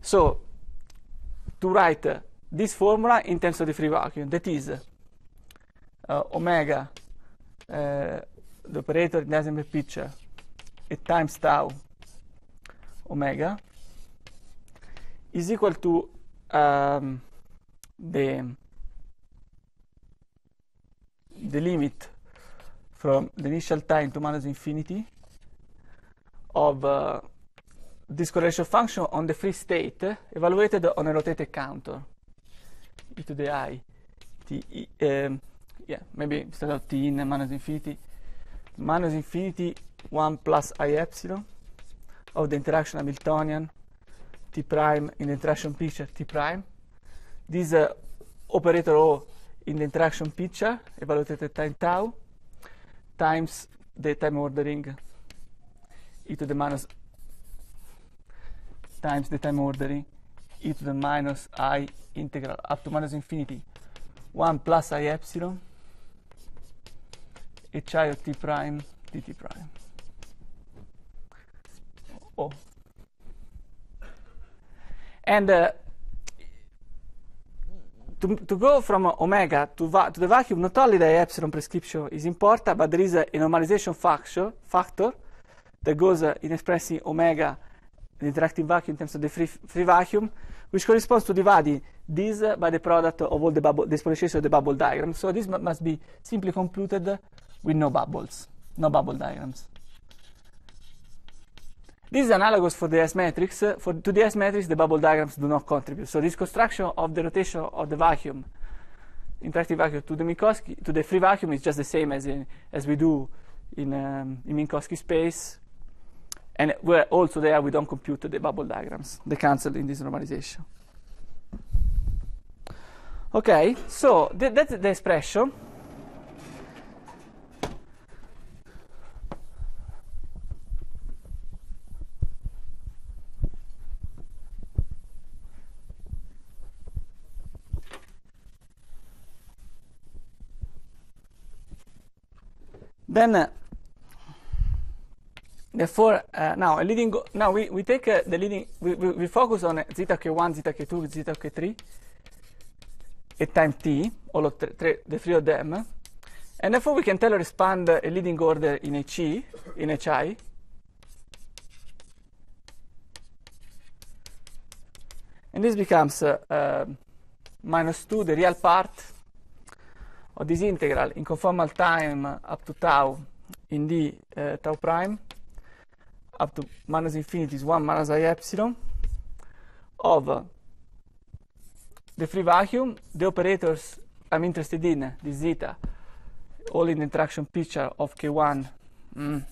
so to write uh, this formula in terms of the free vacuum. That is uh, omega, uh, the operator in the Heisenberg picture, at times tau omega is equal to um, the the limit from the initial time to minus infinity of uh, this correlation function on the free state evaluated on a rotated counter e to the i t e, um, yeah maybe instead of t in minus infinity minus infinity 1 plus i epsilon of the interaction Hamiltonian t prime in the interaction picture t prime. This uh, operator O in the interaction picture evaluated at time tau times the time ordering e to the minus times the time ordering e to the minus i integral up to minus infinity 1 plus i epsilon h i of t prime dt prime. Oh. And uh, to, to, go from omega to, va- to, the vacuum, not only the epsilon prescription is important, but there is a, a normalization factor, factor that goes uh, in expressing omega, the interacting vacuum in terms of the free, free vacuum, which corresponds to dividing this uh, by the product of all the bubble, the exponentiation of the bubble diagram. So this must be simply computed with no bubbles, no bubble diagrams. This is analogous for the S matrix. Uh, for, to the S matrix, the bubble diagrams do not contribute. So this construction of the rotation of the vacuum, interactive vacuum to the Minkowski, to the free vacuum is just the same as in, as we do in, um, in Minkowski space. And we're also there we don't compute the bubble diagrams. They cancel in this normalization. Okay, so th that's the expression. Then, uh, therefore, uh, now a leading now we, we take uh, the leading we, we, we, focus on uh, zeta k1, zeta k2, zeta k3 at time t, all of the three of them, and therefore we can Taylor expand uh, a leading order in HE, in HI. And this becomes uh, uh, minus 2, the real part this integral in conformal time up to tau in d uh, tau prime up to minus infinity is 1 minus i epsilon of uh, the free vacuum, the operators I'm interested in, this zeta, all in the interaction picture of K1 mm.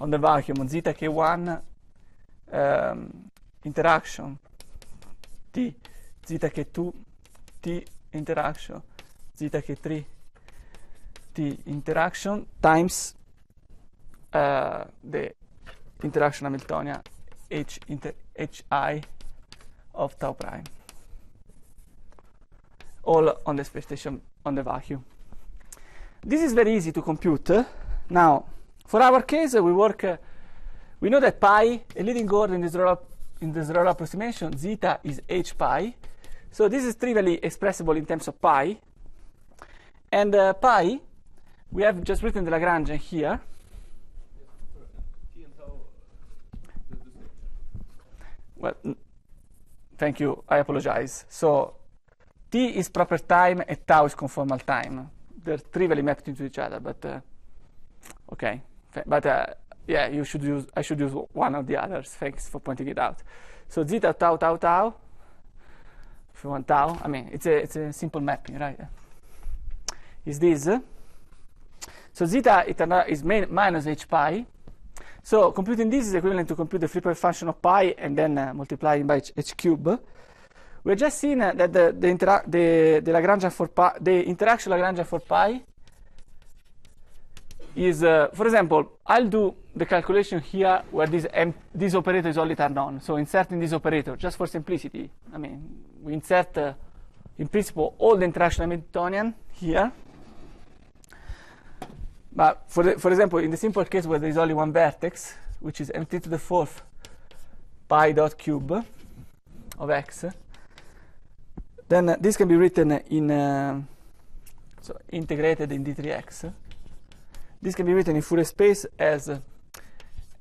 on the vacuum on zeta k1 um, ehm, interaction t zeta k2 t interaction zeta k3 t interaction times uh, the interaction Hamiltonian h inter hi of tau prime all on the space station on the vacuum this is very easy to compute now For our case, uh, we work, uh, we know that pi, a leading order in this roll, in this roll approximation, zeta is h pi. So this is trivially expressible in terms of pi. And uh, pi, we have just written the Lagrangian here. Well, thank you, I apologize. So t is proper time and tau is conformal time. They're trivially mapped into each other, but uh, okay. But uh, yeah, you should use, I should use one of the others. Thanks for pointing it out. So zeta, tau, tau, tau. If you want tau, I mean, it's a, it's a simple mapping, right? Is this. Uh, so zeta is minus h pi. So computing this is equivalent to compute the frequency function of pi and then uh, multiplying by h, h cube. We've just seen uh, that the, the, the, the, Lagrangian for pi, the interaction Lagrangian for pi is, uh, for example, I'll do the calculation here where this, this operator is only turned on. So inserting this operator, just for simplicity, I mean, we insert, uh, in principle, all the interaction Hamiltonian here. But for, the, for example, in the simple case where there is only one vertex, which is empty to the fourth pi dot cube of x, then uh, this can be written in, uh, so integrated in d3x. This can be written in Fourier space as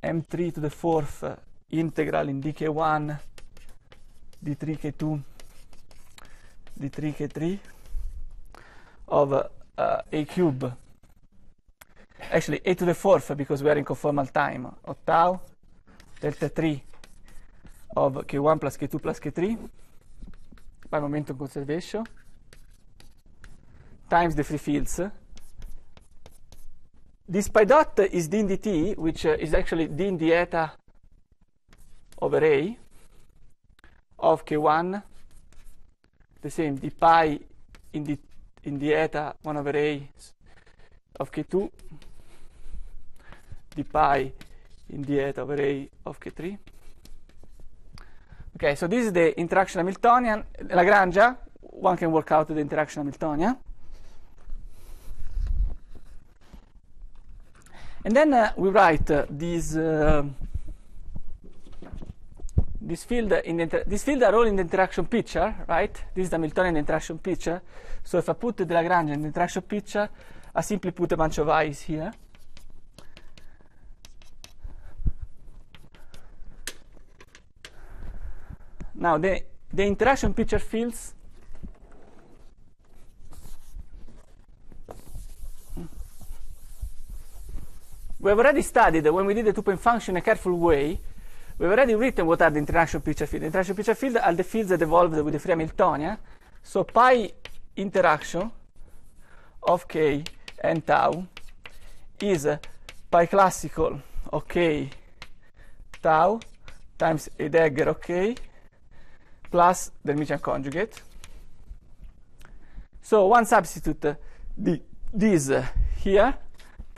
m3 to the fourth integral in dk1 d3 k2 d3 k3 of uh, a cube actually a to the fourth because we are in conformal time of tau delta 3 of k1 plus k2 plus k3 by momentum conservation times the free fields This pi dot is d in dt, which uh, is actually d in d eta over a of k1, the same d pi in d, in d eta 1 over a of k2, d pi in d eta over a of k3. Okay, so this is the interaction Hamiltonian. Lagrangia, one can work out the interaction Hamiltonian. And then uh, we write uh, these, uh, this field in the this field are all in the interaction picture, right? This is the Hamiltonian interaction picture. So if I put the Lagrangian in the interaction picture, I simply put a bunch of i's here. Now the, the interaction picture fields We have already studied, when we did the two-point function in a careful way, we've already written what are the interaction picture fields. The interaction picture fields are the fields that evolved with the free Hamiltonian. So pi interaction of k and tau is uh, pi classical of k tau times a dagger of k plus the Hermitian conjugate. So one substitute uh, the, this uh, here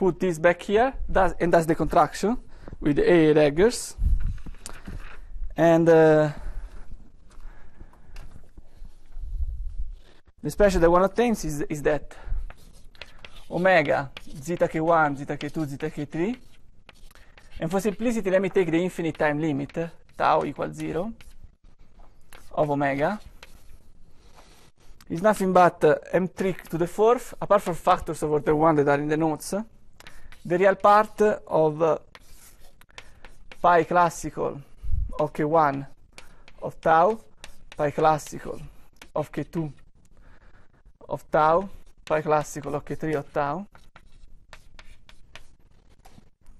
put this back here, and that's the contraction with the air eggers. And uh, the special that one obtains is, is that omega zeta k1, zeta k2, zeta k3. And for simplicity, let me take the infinite time limit, tau equals 0, of omega. It's nothing but uh, m3 to the fourth, apart from factors of order 1 that are in the notes. the real part of pi classical of k1 of tau pi classical of k2 of tau pi classical of k3 of tau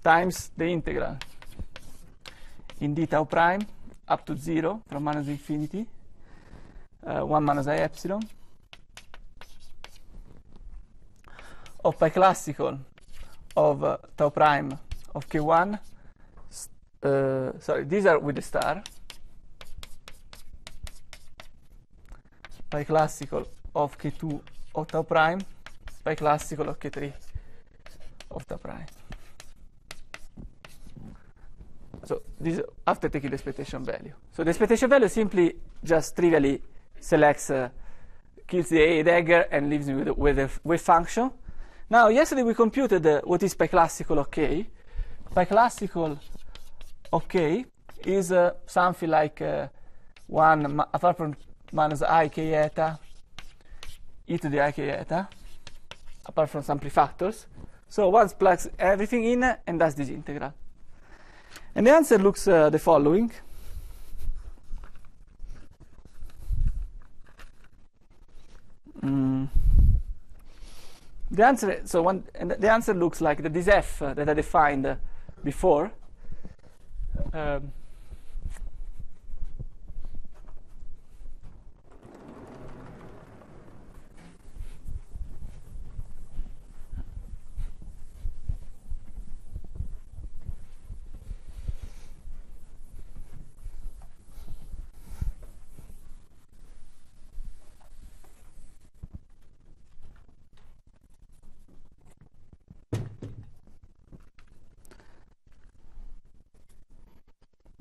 times the integral in d tau prime up to 0 from minus infinity uh, 1 minus i epsilon of pi classical of uh, tau prime of Q1. Uh, sorry, these are with the star. By classical of K2 of tau prime, by classical of K3 of tau prime. So this after taking the expectation value. So the expectation value simply just trivially selects, uh, kills the A dagger and leaves me with a wave function now, yesterday we computed uh, what is piclassical OK. Piclassical OK is uh, something like uh, 1 apart from minus i k eta e to the i k eta apart from some prefactors. So one plugs everything in uh, and does this integral. And the answer looks uh, the following. Mm. The answer, so one, and the answer looks like that this f that I defined before um,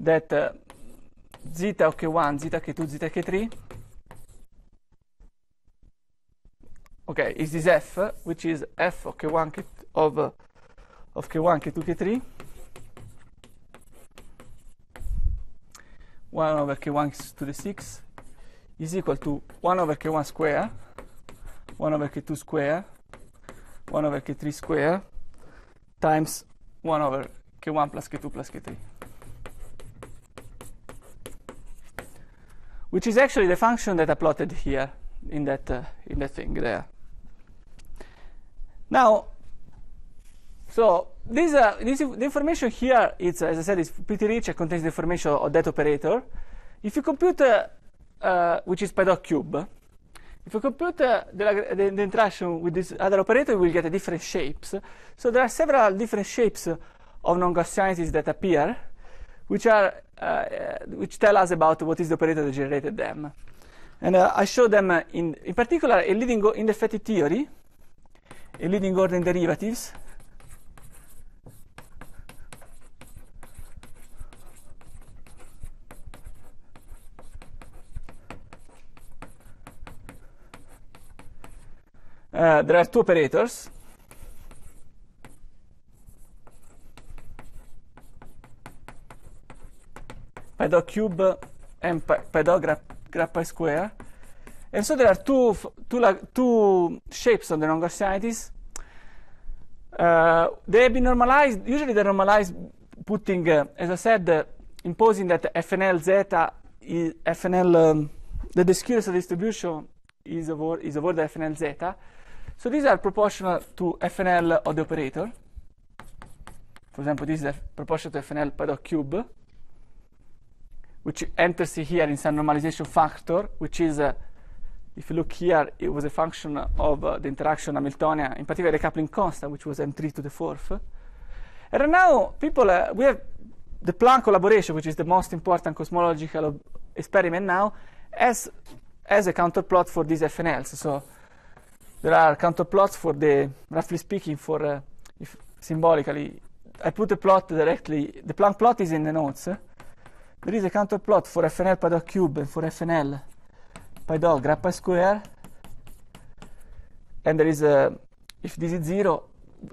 that uh, zeta k1, zeta k2, zeta k3 okay, is this f, which is f of k1 k of uh, of k1, k2, k3 1 over k1 to the 6 is equal to 1 over k1 square 1 over k2 square 1 over k3 square times 1 over k1 plus k2 plus k3 which is actually the function that I plotted here in that, uh, in that thing there. Now, so this, uh, this the information here, it's, as I said, it's pretty rich. It contains the information of that operator. If you compute, uh, uh which is dot cube, if you compute uh, the, the, the, interaction with this other operator, you will get different shapes. So there are several different shapes of non gaussianities that appear, which are uh, which tell us about what is the operator that generated them. And uh, I show them uh, in, in particular a leading ineffective theory, a leading order in derivatives, Uh, there are two operators Pedo cube and Paddock grappa square. And so there are two shapes on the longer sides. Uh, they have been normalized. Usually they're normalized putting, uh, as I said, uh, imposing that FNL zeta, is FNL, um, that the skewness of distribution is over, is over the FNL zeta. So these are proportional to FNL of the operator. For example, this is proportional to FNL pedo cube which enters here in some normalization factor, which is, uh, if you look here, it was a function of uh, the interaction Hamiltonian, in particular the coupling constant, which was m3 to the fourth. And right now, people, uh, we have the Planck collaboration, which is the most important cosmological experiment now, as, as a counterplot for these FNLs. So there are counterplots for the, roughly speaking, for, uh, if symbolically, I put the plot directly, the Planck plot is in the notes. Uh, there is a counter plot for FNL pi dot cube and for FNL pi dot grappa square. And there is a, uh, if this is zero,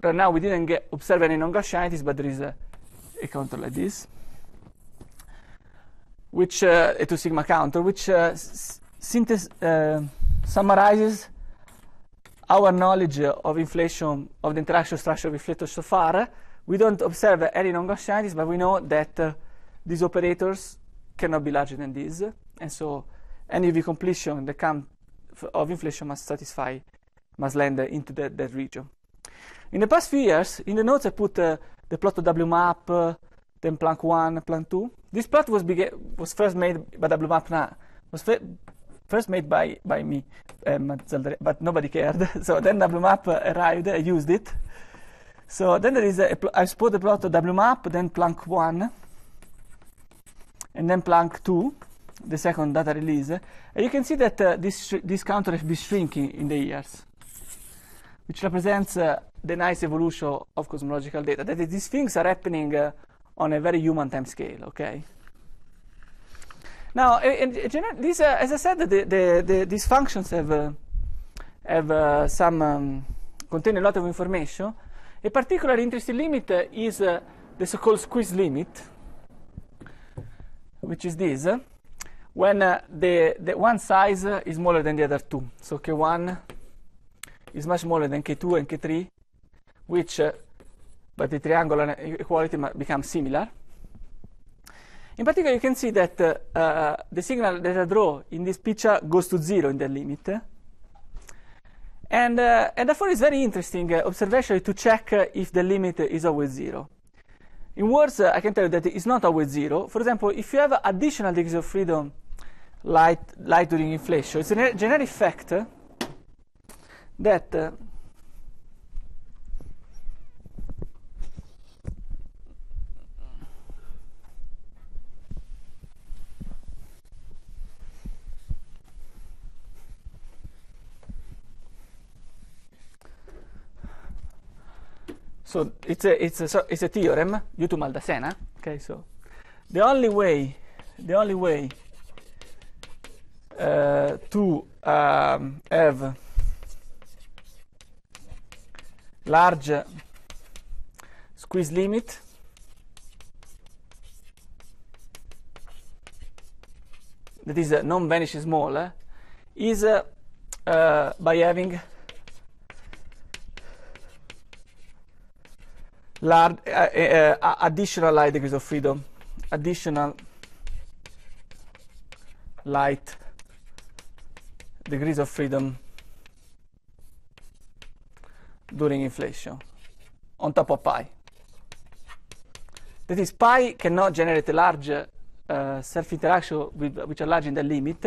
right now we didn't get observe any non-Gaussianities, but there is a, a counter like this, which uh, a two sigma counter, which uh, uh, summarizes our knowledge of inflation of the interaction structure of inflators so far. We don't observe any non-Gaussianities, but we know that uh, these operators cannot be larger than these, and so any v completion that comes of inflation must satisfy, must land into that, that region. In the past few years, in the notes I put uh, the plot of WMAP, uh, then Planck 1, Planck 2. This plot was, was first made by WMAP, nah, was first made by, by me, um, but nobody cared. (laughs) so then WMAP arrived, I used it. So then there is, a, I support the plot of WMAP, then Planck 1, and then Planck 2, the second data release. And you can see that uh, this, this counter has been shrinking in the years, which represents uh, the nice evolution of cosmological data. That is, these things are happening uh, on a very human time scale, okay? Now, in, in these, uh, as I said, the, the, the, these functions have, uh, have uh, some, um, contain a lot of information. A particularly interesting limit is the so-called squeeze limit, which is this, eh? when uh, the, the one size uh, is smaller than the other two. So K1 is much smaller than K2 and K3, which, uh, but the triangular equality becomes similar. In particular, you can see that uh, uh, the signal that I draw in this picture goes to zero in the limit. Eh? And, uh, and therefore, it's very interesting observation to check if the limit is always zero. In words, uh, I can tell you that it's not always zero. For example, if you have additional degrees of freedom light, light during inflation, it's a generic factor that uh, So it's a, it's a, so it's a theorem due to Maldacena. Okay, so the only way, the only way uh, to um, have large squeeze limit that is uh, non-vanishing small uh, is by having large, uh, uh, uh additional light degrees of freedom, additional light degrees of freedom during inflation on top of pi. That is, pi cannot generate a large uh, self-interaction which are large in the limit,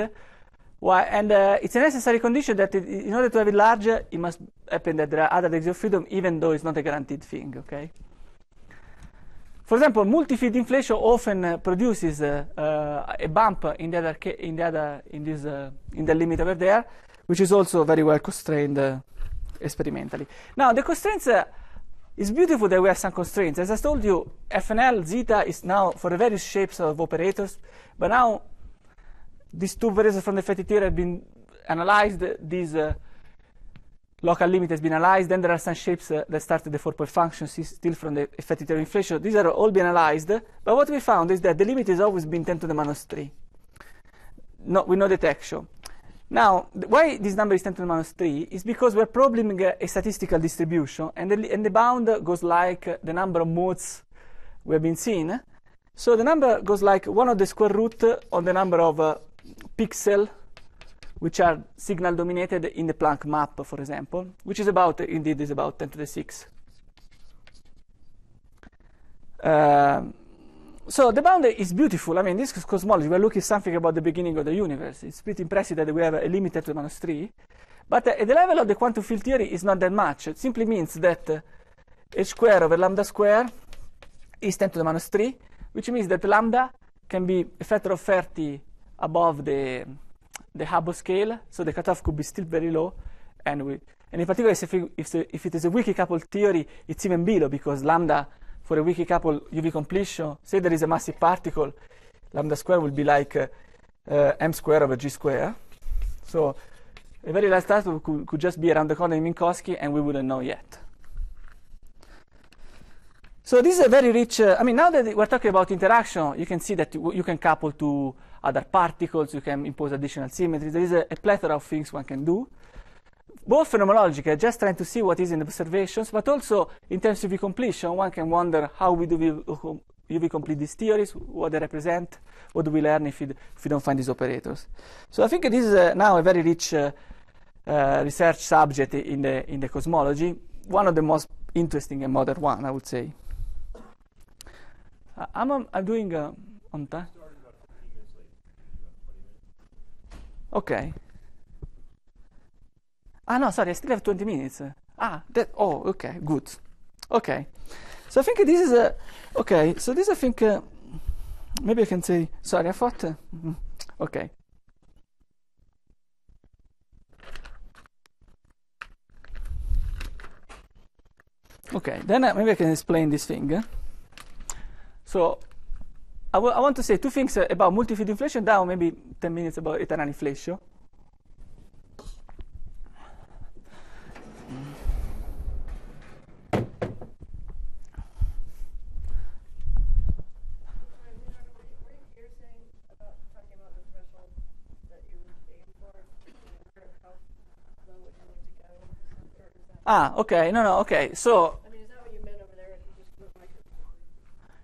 why? And uh, it's a necessary condition that it, in order to have it larger, it must happen that there are other degrees of freedom, even though it's not a guaranteed thing. Okay. For example, multi-feed inflation often uh, produces uh, uh, a bump in the other in the other in this uh, in the limit over there, which is also very well constrained uh, experimentally. Now the constraints. Uh, it's beautiful that we have some constraints. As I told you, FNL zeta is now for the various shapes of operators, but now these two variables from the fatty theory have been analyzed. This uh, local limit has been analyzed. Then there are some shapes uh, that started the four-point function, still from the fatty theory inflation. These are all been analyzed. But what we found is that the limit has always been 10 to the minus 3, no, with no detection. Now, why this number is 10 to the minus 3 is because we're probing a, uh, a statistical distribution, and the, and the bound goes like uh, the number of modes we have been seeing. So the number goes like 1 of the square root on the number of uh, pixel which are signal dominated in the Planck map, for example, which is about, indeed, is about 10 to the 6. Um, so the boundary is beautiful. I mean, this cosmology, we're looking something about the beginning of the universe. It's pretty impressive that we have a limit at 3. But uh, at the level of the quantum field theory is not that much. It simply means that uh, h square over lambda square is 10 to the minus 3, which means that lambda can be a factor of 30 above the, the Hubble scale, so the cutoff could be still very low. And, we, and in particular, if, if, if it is a weakly coupled theory, it's even below because lambda for a weakly coupled UV completion, say there is a massive particle, lambda square will be like uh, uh, m square over g square. So a very last cutoff could, could just be around the corner in Minkowski, and we wouldn't know yet. So this is a very rich, uh, I mean, now that we're talking about interaction, you can see that you can couple to other particles, you can impose additional symmetries. There is a, a plethora of things one can do. Both phenomenological, uh, just trying to see what is in the observations, but also in terms of UV completion, one can wonder how we do UV, uh, complete these theories, what they represent, what do we learn if we, if we don't find these operators. So I think this is now a very rich uh, uh, research subject in the, in the cosmology, one of the most interesting and modern one, I would say. Uh, I'm, I'm doing on time. Okay. Ah, no, sorry, I still have 20 minutes. Ah, that, oh, okay, good. Okay. So I think this is a, okay, so this I think, uh, maybe I can say, sorry, I thought, uh, mm-hmm, okay. Okay, then uh, maybe I can explain this thing. So I, I want to say two things about multi-feed inflation now, maybe 10 minutes about eternal inflation. Ah, okay. No, no, okay. So. I mean,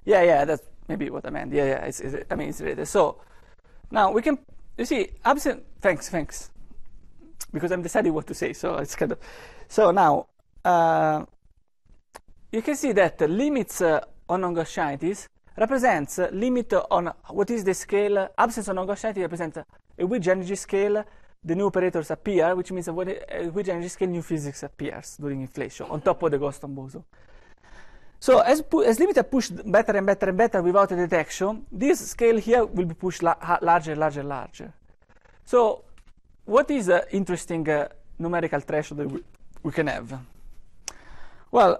yeah, yeah, that's maybe what I meant. Yeah, yeah. It's, it's, I mean, it's related. So now we can, you see, absent. Thanks, thanks. Because I'm deciding what to say, so it's kind of. So now uh, you can see that the limits uh, on non-Gaussianities represents uh, limit on what is the scale. Absence on non-Gaussianity represents a which energy scale the new operators appear, which means at which uh, energy scale new physics appears during inflation on top of the Goston boson. So as, as limits are pushed better and better and better without a detection, this scale here will be pushed la larger, larger, larger. So what is an interesting uh, numerical threshold that we, we, can have? Well,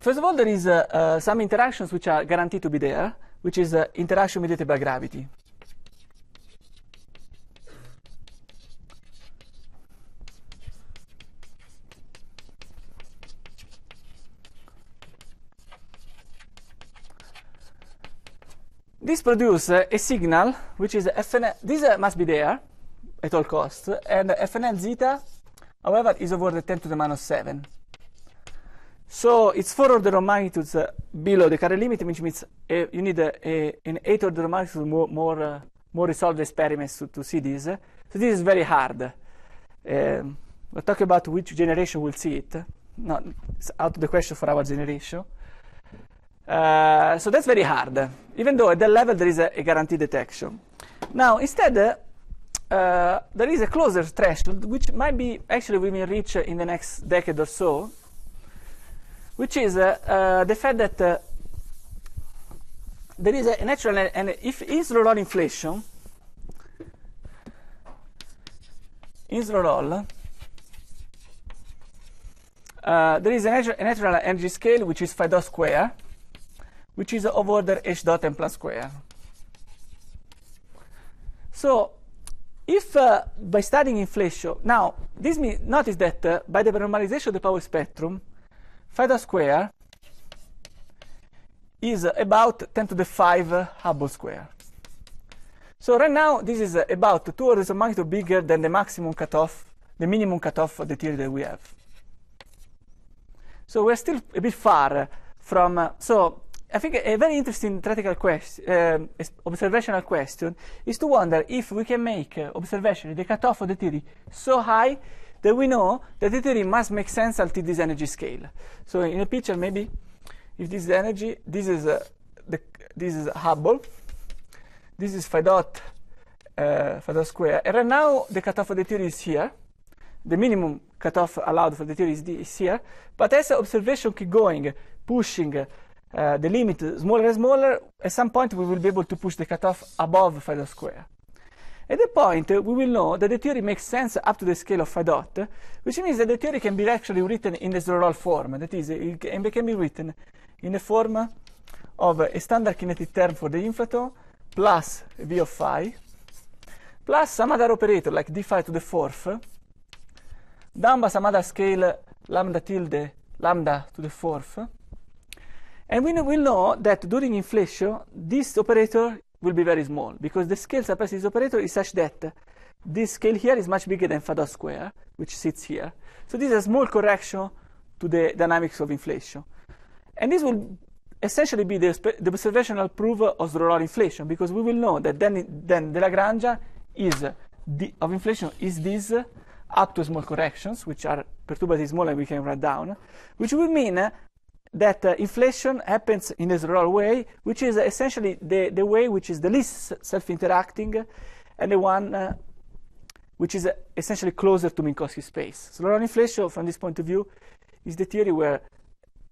first of all, there is uh, uh, some interactions which are guaranteed to be there, which is uh, interaction mediated by gravity. This produces uh, a signal, which is FNL, this uh, must be there at all costs, and FNL zeta, however, is over the 10 to the minus 7. So it's 4 order of magnitudes uh, below the current limit, which means uh, you need a, an 8 order of magnitude more, more, uh, more resolved experiments to, to see this. So this is very hard. Um, we'll talk about which generation will see it. Not, out of the question for our generation. Uh, so that's very hard, even though at that level there is a, a guaranteed detection. Now, instead, uh, there is a closer threshold, which might be actually we may reach in the next decade or so, which is uh, uh, the fact that there is a natural, and if Israel inflation, Israel roll, there is a natural, a natural energy scale which is phi dot square which is of order h dot m plus square. So if uh, by studying inflation, now this means notice that uh, by the normalization of the power spectrum, phi dot square is uh, about 10 to the 5 Hubble square. So right now this is about two orders of magnitude bigger than the maximum cutoff, the minimum cutoff for the theory that we have. So we're still a bit far from. Uh, so I think a very interesting theoretical question, ehm, observational question is to wonder if we can make uh, observation, the cutoff of the theory, so high that we know that the theory must make sense until this energy scale. So in a picture, maybe if this is the energy, this is uh, the, this is Hubble, this is phi dot, uh, phi dot square, and right now the cutoff of the theory is here. The minimum cutoff allowed for the theory is, is here, but as observation keep going, pushing uh, the limit smaller and smaller, at some point we will be able to push the cutoff above phi dot square. At that point, uh, we will know that the theory makes sense up to the scale of phi dot, which means that the theory can be actually written in the zero form. That is, it can be written in the form of a standard kinetic term for the inflaton plus v of phi plus some other operator like d phi to the fourth down by some other scale lambda tilde lambda to the fourth and we know, know that during inflation, this operator will be very small because the scale suppresses this operator is such that this scale here is much bigger than phi square, which sits here. So this is a small correction to the dynamics of inflation. And this will essentially be the, the observational proof of Srolar inflation because we will know that then, then the Lagrangian is the, of inflation is this up to small corrections, which are perturbatively small and we can write down, which will mean that uh, inflation happens in a slow way, which is essentially the, the way which is the least self-interacting and the one uh, which is uh, essentially closer to Minkowski space. So inflation, from this point of view, is the theory where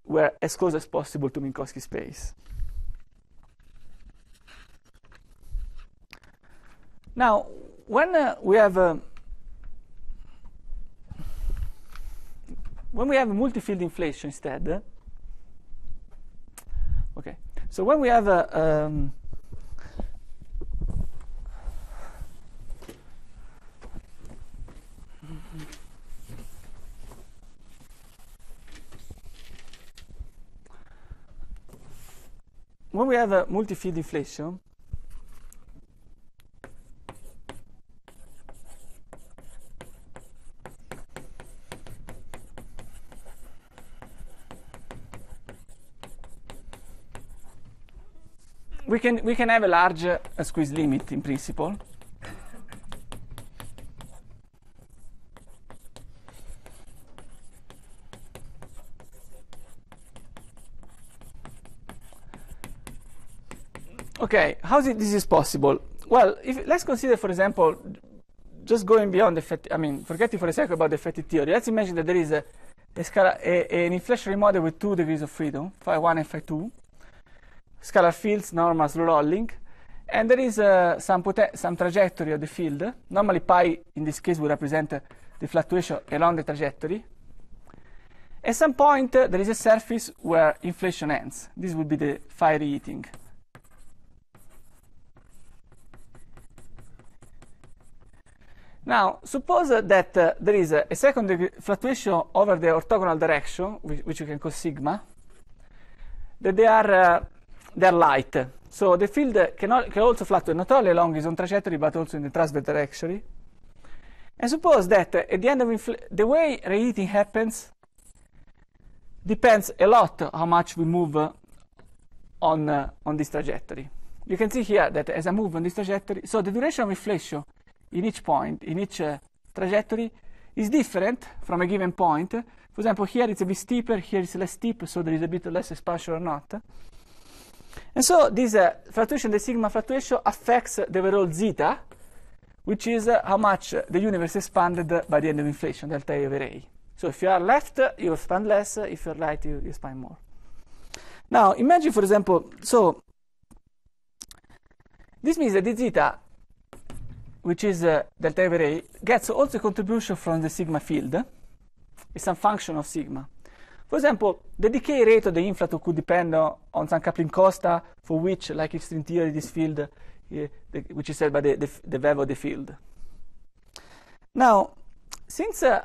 we're as close as possible to Minkowski space. Now, when uh, we have a um, when we have multi-field inflation instead, Okay, so when we have a um, when we have a multi-field deflation, we can we can have a large uh, squeeze limit in principle. Okay, how is this is possible? Well, if, let's consider, for example, just going beyond the FET, I mean, forgetting for a second about the FET theory. Let's imagine that there is a, a, a an inflationary model with two degrees of freedom, phi1 and phi2 scalar fields, normals, rolling, and there is uh, some, some trajectory of the field. Normally pi, in this case, would represent uh, the fluctuation along the trajectory. At some point, uh, there is a surface where inflation ends. This would be the fiery heating. Now, suppose that uh, there is a, a second fluctuation over the orthogonal direction, which, which we can call sigma, that they are uh, their light. So the field can, can also fluctuate not only along its own trajectory but also in the transverse direction. And suppose that at the end of the way reheating happens depends a lot how much we move on, uh, on this trajectory. You can see here that as I move on this trajectory, so the duration of inflation in each point, in each uh, trajectory, is different from a given point. For example, here it's a bit steeper, here it's less steep, so there is a bit less expansion or not. And so this uh, fluctuation, the sigma fluctuation, affects the overall zeta, which is uh, how much the universe expanded by the end of inflation, delta A over A. So if you are left, you expand less. If you're right, you, you expand more. Now, imagine, for example, so this means that the zeta, which is uh, delta over A, gets also contribution from the sigma field. It's some function of sigma. For example, the decay rate of the inflator could depend on, on some coupling costa for which, like it's in theory, this field, uh, eh, the, which is said by the, the, the valve of the field. Now, since uh,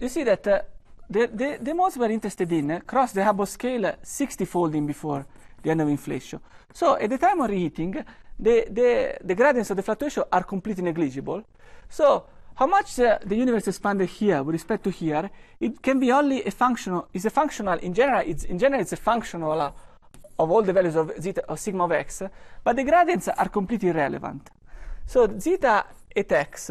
you see that uh, the, the, the modes we're interested in uh, cross the Hubble scale 60 folding before the end of inflation. So at the time of reheating, the, the, the gradients of the fluctuation are completely negligible. So how much uh, the universe expanded here with respect to here, it can be only a functional, It's a functional, in general, it's, in general, it's a functional uh, of all the values of zeta, of sigma of x, but the gradients are completely irrelevant. So zeta at x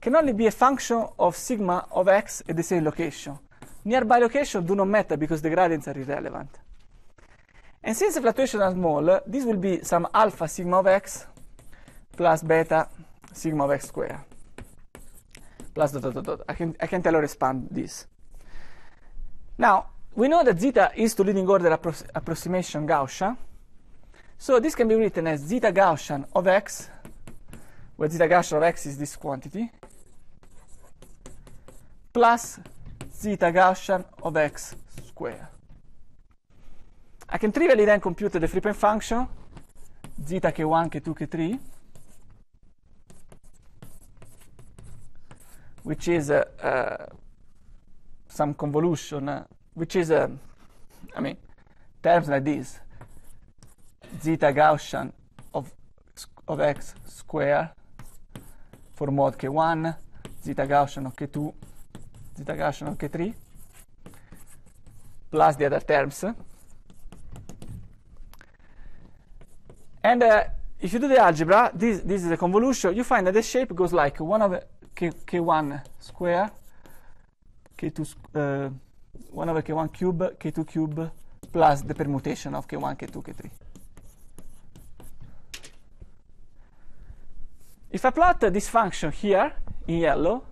can only be a function of sigma of x at the same location. Nearby locations do not matter because the gradients are irrelevant. And since the fluctuations are small, this will be some alpha sigma of x plus beta sigma of x squared plus dot, dot, dot, dot. I can, I can or expand this. Now, we know that zeta is to leading order appro approximation Gaussian. So this can be written as zeta Gaussian of x, where zeta Gaussian of x is this quantity, plus zeta Gaussian of x squared. I can trivially then compute the frequent function, zeta k1, k2, k3, which is some convolution, uh, which is, I mean, terms like this, zeta Gaussian of, of x square for mod k1, zeta Gaussian of k2, zeta Gaussian of k3, plus the other terms. And uh, if you do the algebra, this, this is a convolution, you find that the shape goes like 1 over k, k1 square, k2, uh, 1 over k1 cube, k2 cube, plus the permutation of k1, k2, k3. If I plot uh, this function here in yellow,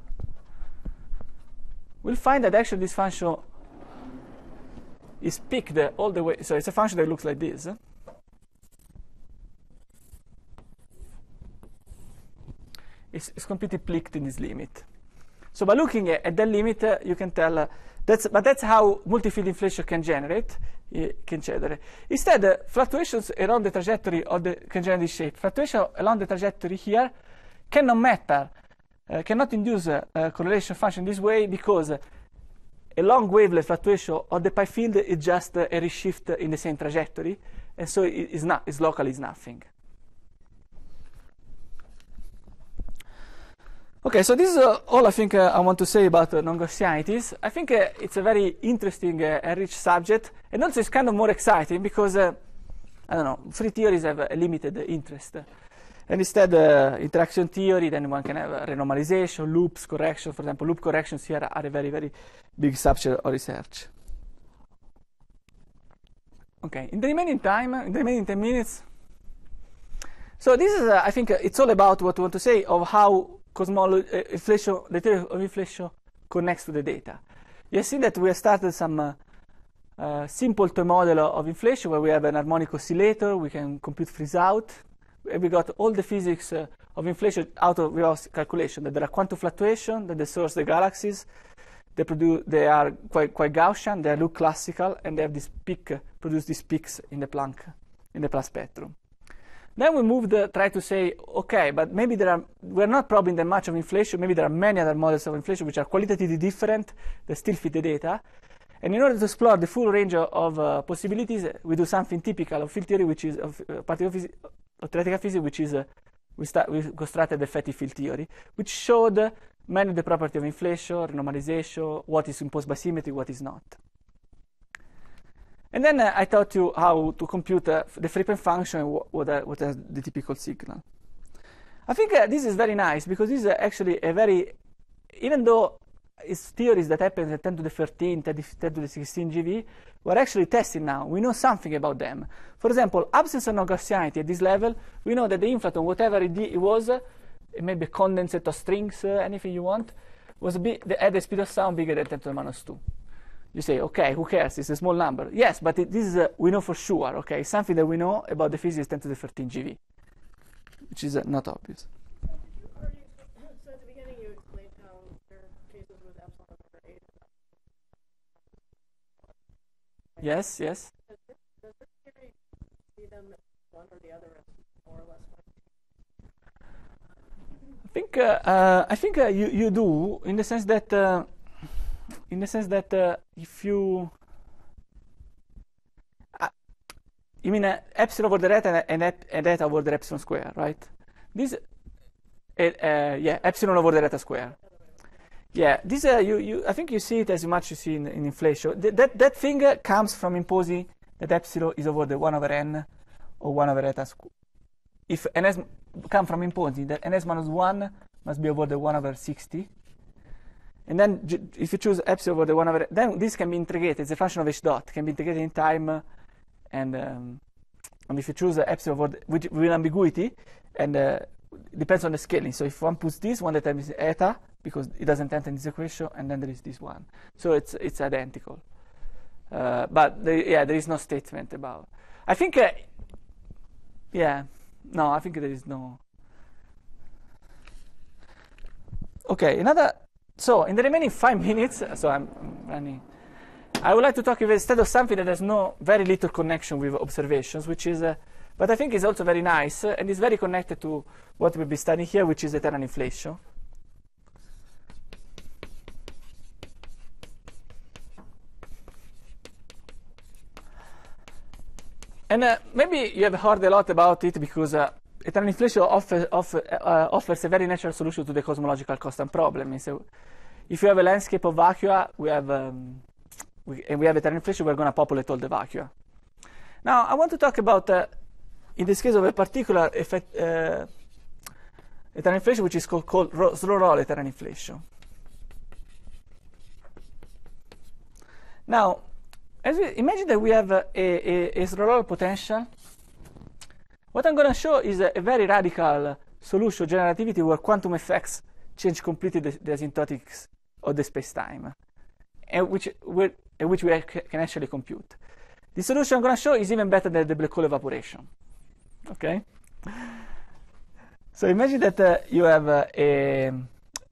we'll find that actually this function is peaked all the way. So it's a function that looks like this. is, is completely plicked in this limit. So by looking at, at that limit, uh, you can tell uh, that's, but that's how multi-field inflation can generate, eh, can generate. Instead, uh, fluctuations around the trajectory of the can generate shape, fluctuation along the trajectory here cannot matter, uh, cannot induce a, correlation function this way because uh, a long wavelet fluctuation of the pi field is just uh, a reshift in the same trajectory, and so it is not, it's local, it's nothing. Okay, so this is uh, all I think uh, I want to say about uh, non-Gaussianities. I think uh, it's a very interesting uh, and rich subject, and also it's kind of more exciting because, uh, I don't know, free theories have a limited interest. And instead, interaction theory, then one can have renormalization, loops, correction. For example, loop corrections here are a very, very big subject of research. Okay, in the remaining time, in the remaining 10 minutes, so this is, I think, it's all about what we want to say of how Cosmology, uh, eh, inflation, the theory of inflation connects to the data. You see that we have started some uh, uh, simple toy model of inflation where we have an harmonic oscillator, we can compute freeze out, and we got all the physics uh, of inflation out of real calculation, that there are quantum fluctuations, that they source the galaxies, they, produce, they are quite, quite Gaussian, they look classical, and they have this peak, produce these peaks in the Planck, in the Planck spectrum. Then we move uh, try to say, okay, but maybe there are, we're not probing that much of inflation. Maybe there are many other models of inflation which are qualitatively different that still fit the data. And in order to explore the full range of uh, possibilities, we do something typical of field theory, which is of uh, particle physics, of theoretical physics, which is uh, we, start, we constructed the fatty field theory, which showed many of the properties of inflation, normalization, what is imposed by symmetry, what is not. And then uh, I taught you how to compute uh, the frequent function and what, what, uh, what is the typical signal. I think uh, this is very nice because this is actually a very, even though it's theories that happen at 10 to the 13, 10 to the 16 GV, we're actually testing now. We know something about them. For example, absence of non-Gaussianity at this level, we know that the inflaton, whatever it, it was, it may be condensate of strings, uh, anything you want, was a bit, had a speed of sound bigger than 10 to the minus 2 you say, okay, who cares? It's a small number. Yes, but it, this is a, we know for sure. Okay, something that we know about the physics 10 to the 13 GV, which is uh, not obvious. Yes, yes. I think uh, uh, I think uh, you you do in the sense that uh, in the sense that uh, if you uh, you mean uh, epsilon over the red and, ep and eta over the epsilon square, right? This, uh, uh, yeah, epsilon over the eta square. Yeah, this uh, you, you I think you see it as much you see in, in inflation. Th that that thing uh, comes from imposing that epsilon is over the one over n or one over eta. If n s come from imposing that n s minus one must be over the one over sixty and then if you choose epsilon over the 1 over, then this can be integrated. It's a function of h dot. It can be integrated in time. And, um, and if you choose epsilon over, the, with ambiguity, and uh, depends on the scaling. So if one puts this, one the time is eta, because it doesn't enter in this equation, and then there is this one. So it's, it's identical. Uh, but the, yeah, there is no statement about. I think, uh, yeah, no, I think there is no. Okay, another so, in the remaining five (laughs) minutes, so I'm running, I would like to talk instead of something that has no very little connection with observations, which is, uh, but I think is also very nice uh, and is very connected to what we'll be studying here, which is eternal inflation. And uh, maybe you have heard a lot about it because uh, eternity offers, offer, uh, offers a very natural solution to the cosmological constant problem. So if you have a landscape of vacua, we have, um, we, and we have eternity inflation, we're going to populate all the vacua. Now, I want to talk about, uh, in this case, of a particular effect, uh, eternal inflation, which is called, called ro slow roll eternal inflation. Now, as we imagine that we have a, a, a slow roll potential what I'm going to show is a, a, very radical solution generativity where quantum effects change completely the, the asymptotics of the space and which, and which we can actually compute. The solution I'm going to show is even better than the black hole evaporation. Okay? So imagine that uh, you have uh, a,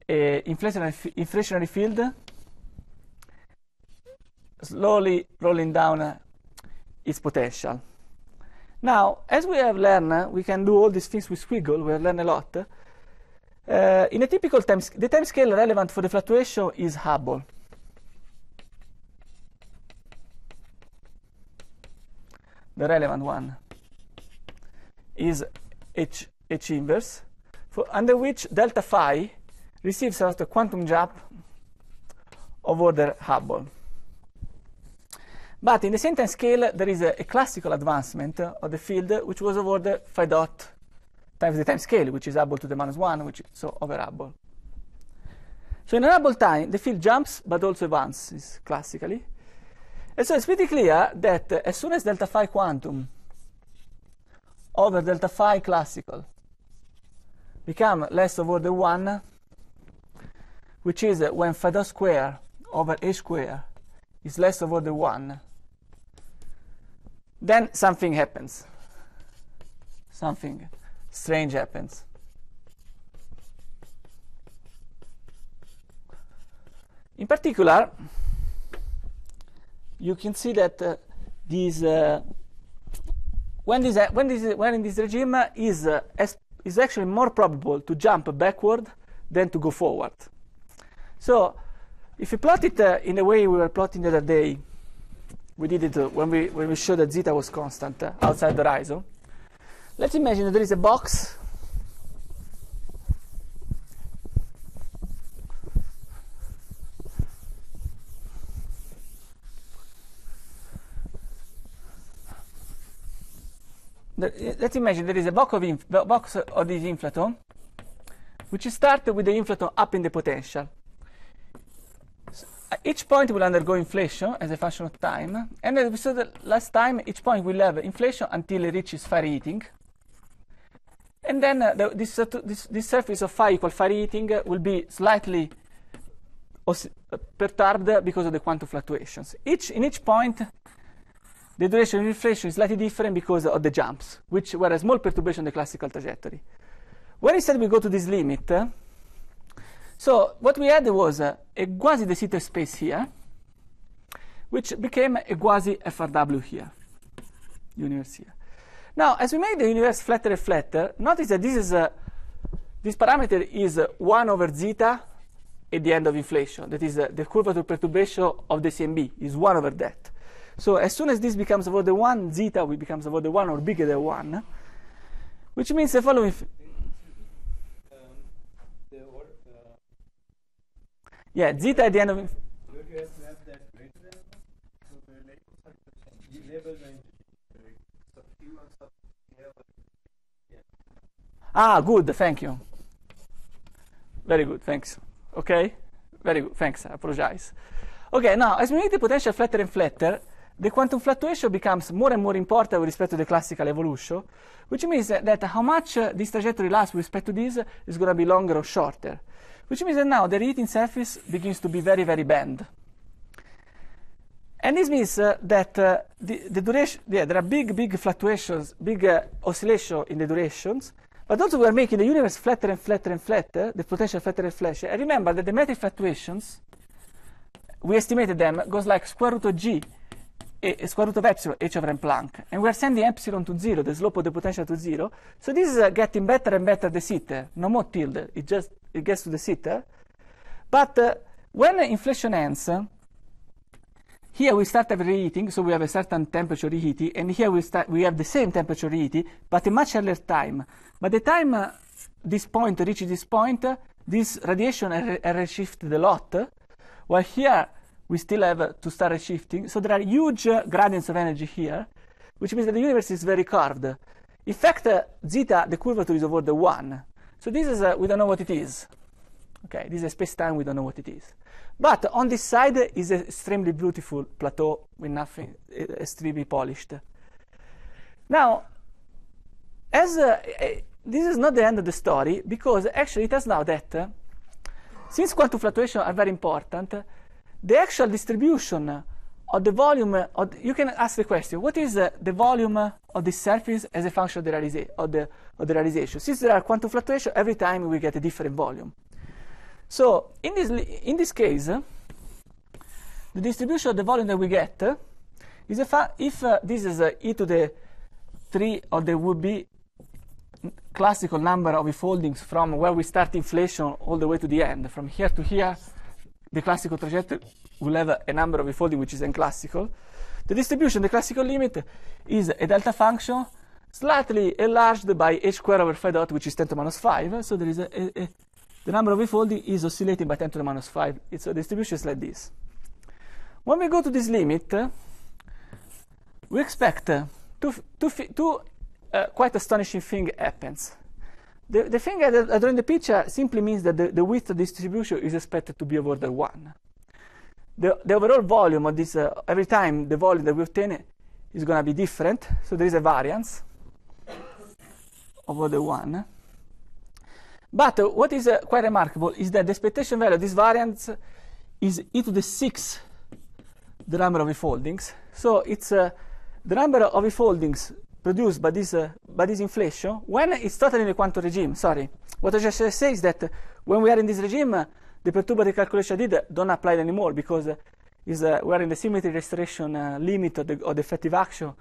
a inflationary, inflationary field slowly rolling down uh, its potential. Now, as we have learned, eh, we can do all these things with squiggle, we have learned a lot. Uh, in a typical time, the time scale relevant for the fluctuation is Hubble. The relevant one is H, H inverse, for, under which delta phi receives a quantum jump of order Hubble. But in the same time scale, there is a, a classical advancement of the field, which was over the phi dot times the time scale, which is abble to the minus 1, which is so over So in an abble time, the field jumps, but also advances classically. And so it's pretty clear that uh, as soon as delta phi quantum over delta phi classical become less of order 1, which is uh, when phi dot square over h square is less of order 1, then something happens. Something strange happens. In particular, you can see that uh, this, uh, when, this, when, this, when in this regime uh, is, uh, is actually more probable to jump backward than to go forward. So if you plot it uh, in the way we were plotting the other day, we did it uh, when, we, when we showed that zeta was constant uh, outside the horizon. Let's imagine that there is a box uh, let's imagine there is a box of, inf- box of this inflaton, which starts with the inflaton up in the potential each point will undergo inflation as a function of time. And as we saw the last time, each point will have inflation until it reaches phi heating. And then uh, the, this, uh, this, this, surface of phi equal phi heating uh, will be slightly uh, perturbed because of the quantum fluctuations. Each, in each point, the duration of inflation is slightly different because of the jumps, which were a small perturbation of the classical trajectory. When instead we go to this limit, uh, so what we had was a, a quasi-de-Sitter space here, which became a quasi-FRW here, universe here. Now, as we make the universe flatter and flatter, notice that this is a, this parameter is 1 over zeta at the end of inflation. That is uh, the curvature perturbation of the CMB is 1 over that. So as soon as this becomes about the 1, zeta becomes about the 1 or bigger than 1, which means the following Yeah, zeta at the end of it. Ah, good, thank you. Very good, thanks. Okay? Very good, thanks, I apologize. Okay, now, as we make the potential flatter and flatter, the quantum fluctuation becomes more and more important with respect to the classical evolution, which means that how much uh, this trajectory lasts with respect to this is going to be longer or shorter. which means that now the reheating surface begins to be very, very bent. And this means uh, that uh, the, the, duration, yeah, there are big, big fluctuations, big uh, oscillation in the durations, but also we are making the universe flatter and flatter and flatter, the potential flatter and flatter. And remember that the metric fluctuations, we estimated them, goes like square root of g, eh, square root of epsilon, h over m Planck. And we are sending epsilon to zero, the slope of the potential to zero. So this is uh, getting better and better the sitter, no more tilde, it's just it gets to the sitter. Eh? But uh, when inflation ends, uh, here we start reheating, so we have a certain temperature reheating, and here we, start, we have the same temperature reheating, but a much earlier time. By the time uh, this point reaches this point, uh, this radiation has shifted a lot, uh, while here we still have uh, to start shifting, So there are huge gradients of energy here, which means that the universe is very curved. In fact, zeta, the curvature is over the 1. So this is, a, uh, we don't know what it is. Okay, this is a space-time, we don't know what it is. But on this side is an extremely beautiful plateau with nothing, extremely uh, polished. Now, as uh, this is not the end of the story, because actually it has now that uh, since quantum fluctuations are very important, the actual distribution of the volume, of, you can ask the question, what is the, the volume of this surface as a function of the, realiza of, the, of the realization? Since there are quantum fluctuations, every time we get a different volume. So in this, in this case, the distribution of the volume that we get is a if uh, this is uh, e to the 3 or there would be classical number of foldings from where we start inflation all the way to the end, from here to here, the classical trajectory will have a number of refolding which is unclassical. classical. The distribution, the classical limit, is a delta function slightly enlarged by h squared over phi dot, which is 10 to the minus 5. So there is a, a, a the number of refolding is oscillating by 10 to the minus 5. It's a distribution is like this. When we go to this limit, we expect two two, two, two uh, quite astonishing things happens. The, the thing I, I draw in the picture simply means that the, the width of distribution is expected to be of order 1. The, the overall volume of this, uh, every time the volume that we obtain is going to be different, so there is a variance of order 1. But uh, what is uh, quite remarkable is that the expectation value of this variance is e to the 6 the number of e-foldings. So it's uh, the number of e-foldings produced by this, uh, by this inflation when it's totally in the quantum regime. Sorry. What I just say is that when we are in this regime, uh, the perturbative calculation I did don't apply anymore because uh, is, we are in the symmetry restoration uh, limit of the, of the effective action.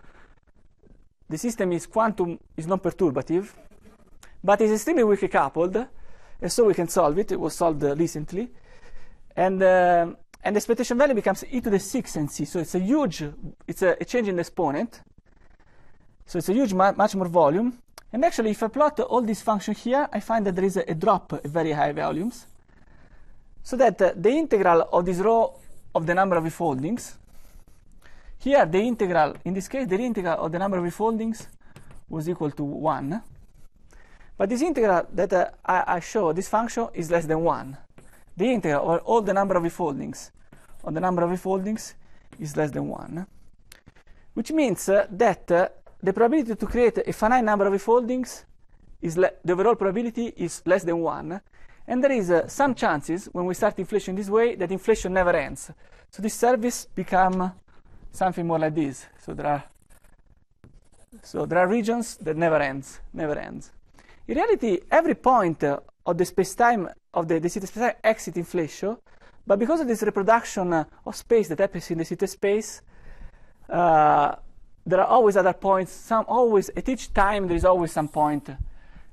The system is quantum, is non perturbative, but it's extremely weakly coupled, and so we can solve it. It was solved uh, recently. And, uh, and the expectation value becomes e to the 6 and c, so it's a huge, it's a, a change in the exponent. So it's a huge, much more volume. And actually, if I plot all these functions here, I find that there is a, a drop at very high volumes. So that uh, the integral of this row of the number of refoldings, here the integral, in this case, the integral of the number of refoldings was equal to 1. But this integral that uh, I, I show, this function, is less than 1. The integral over all the number of refoldings of the number of refoldings is less than 1. Which means uh, that uh, the probability to create a finite number of foldings is the overall probability is less than 1. And there is uh, some chances, when we start inflation this way, that inflation never ends. So this service become something more like this. So there are so there are regions that never ends, never ends. In reality, every point uh, of the space-time of the, the space-time exit inflation, but because of this reproduction uh, of space that happens in the city space, uh, there are always other points. Some always at each time there is always some point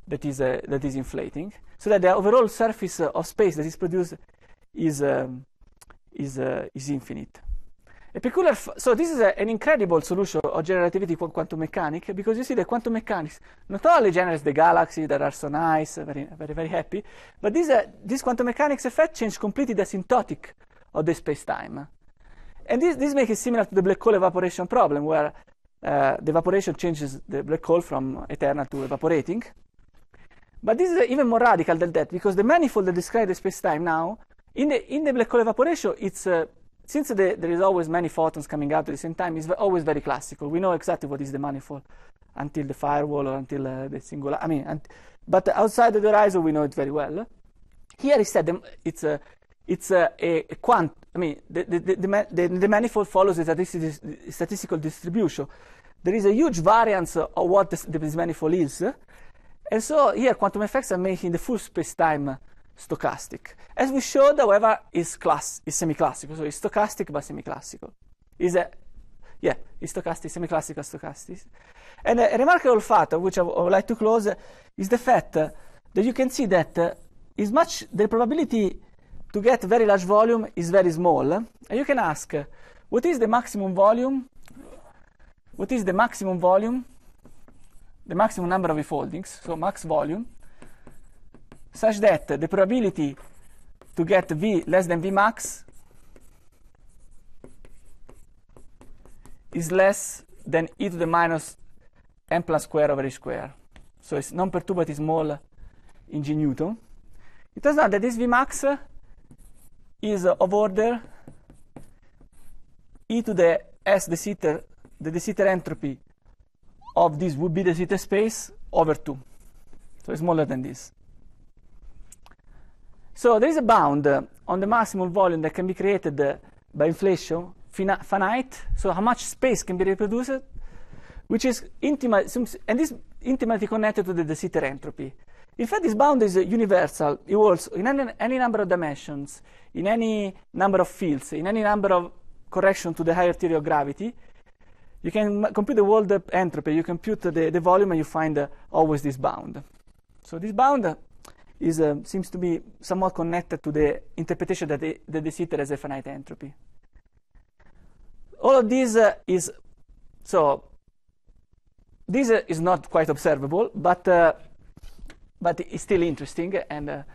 that is uh, that is inflating, so that the overall surface uh, of space that is produced is um, is uh, is infinite. A peculiar so this is a, uh, an incredible solution of generativity relativity quantum mechanics because you see the quantum mechanics not only generates the galaxies that are so nice, very very very happy, but this uh, this quantum mechanics effect changes completely the asymptotic of the space time. And this, this makes it similar to the black hole evaporation problem, where uh, the evaporation changes the black hole from eternal to evaporating. But this is even more radical than that because the manifold that describes the space-time now, in the, in the black hole evaporation, it's uh, since the, there is always many photons coming out at the same time, it's always very classical. We know exactly what is the manifold until the firewall or until uh, the singular. I mean, but outside the horizon, we know it very well. Here he said um, it's a it's a, a, a quant. I mean, the the, the, the, the manifold follows a statistical distribution there is a huge variance of what this, this manifold is. And so here, quantum effects are making the full space-time stochastic. As we showed, however, is class is semi-classical, so it's stochastic but semi-classical. Is a yeah, it's stochastic, semi-classical stochastic. And a, a remarkable fact, which I, would like to close, is the fact that you can see that much the probability to get very large volume is very small. And you can ask, what is the maximum volume what is the maximum volume, the maximum number of foldings, so max volume, such that the probability to get V less than V max is less than e to the minus m plus square over e square. So it's non perturbative, small in G Newton. It turns out that this Vmax is of order e to the s the sitter the De Sitter entropy of this would be the Sitter space over 2. So it's smaller than this. So there is a bound uh, on the maximum volume that can be created uh, by inflation, finite, so how much space can be reproduced, which is intimate, and this intimately connected to the De Sitter entropy. In fact, this bound is uh, universal. It works in any, any, number of dimensions, in any number of fields, in any number of correction to the higher theory of gravity. You can compute the world entropy, you compute the, the volume, and you find uh, always this bound. So this bound uh, is, uh, seems to be somewhat connected to the interpretation that, they, that De Sitter has a finite entropy. All of this uh, is, so, this uh, is not quite observable, but, uh, but it's still interesting, and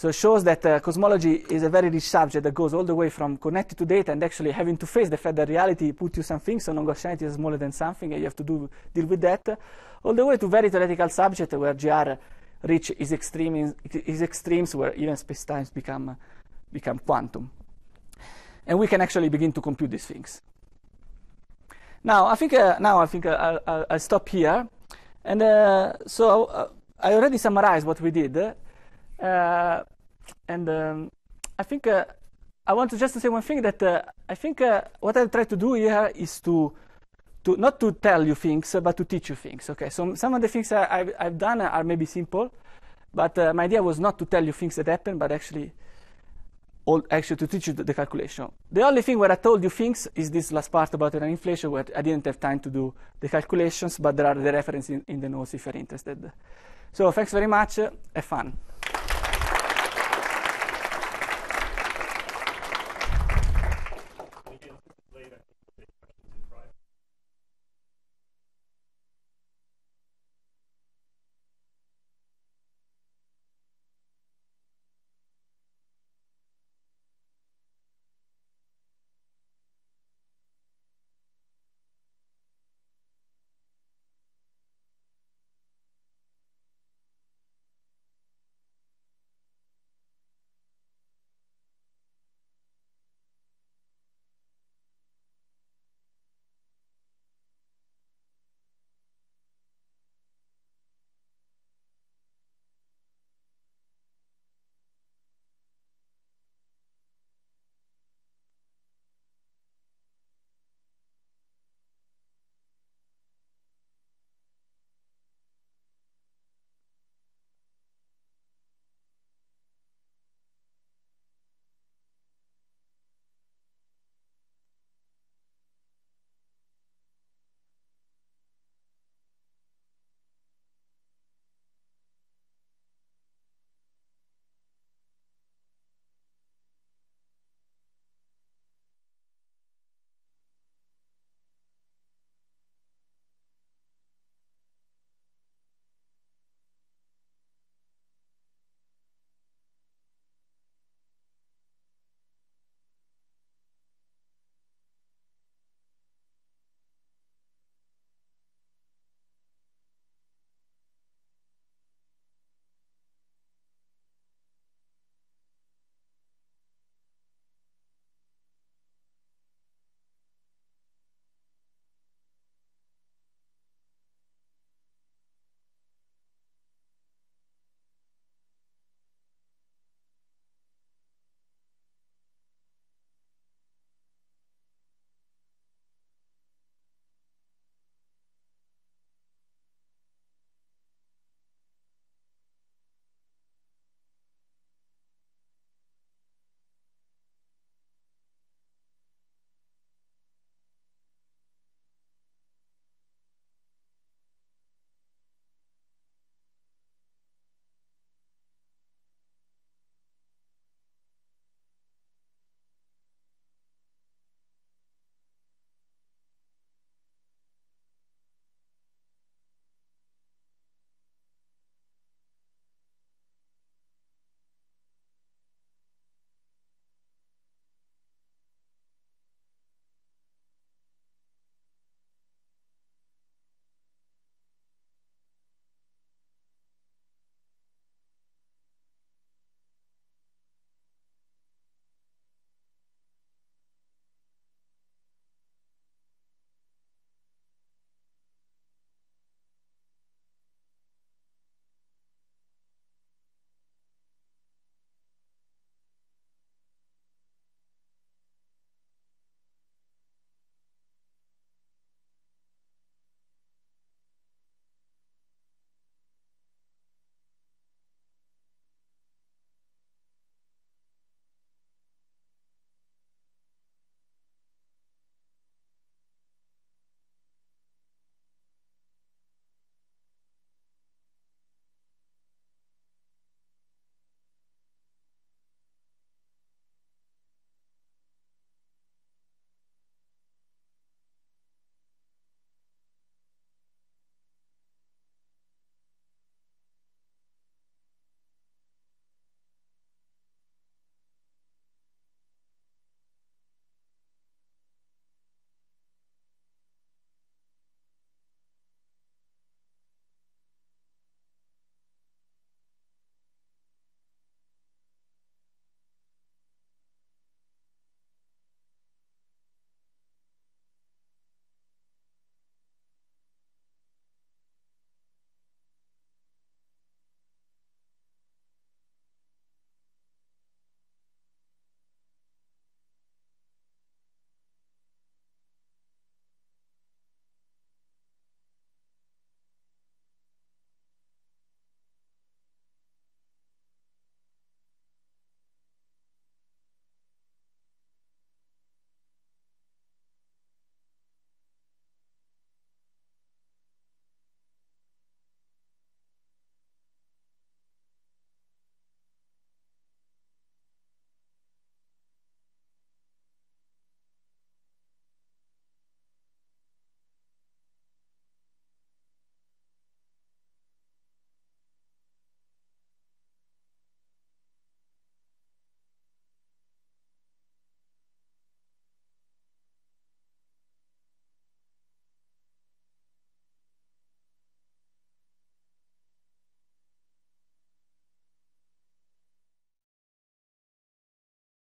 so it shows that uh, cosmology is a very rich subject that goes all the way from connected to data and actually having to face the fact that reality puts you something, so non-Gaussianity is smaller than something, and you have to do, deal with that, all the way to very theoretical subject where GR reach is, extreme, is extremes, where even space become, become quantum. And we can actually begin to compute these things. Now, I think, uh, now I think uh, I'll, I'll, I'll, stop here. And uh, so I already summarized what we did. Uh, and um, I think uh, I want to just say one thing that uh, I think what I try to do here is to to not to tell you things, but to teach you things. Okay, so some of the things I, have done are maybe simple, but uh, my idea was not to tell you things that happen, but actually, all, actually to teach you the, the, calculation. The only thing where I told you things is this last part about an inflation, where I didn't have time to do the calculations, but there are the references in, in the notes if you're interested. So thanks very much. Uh, have fun.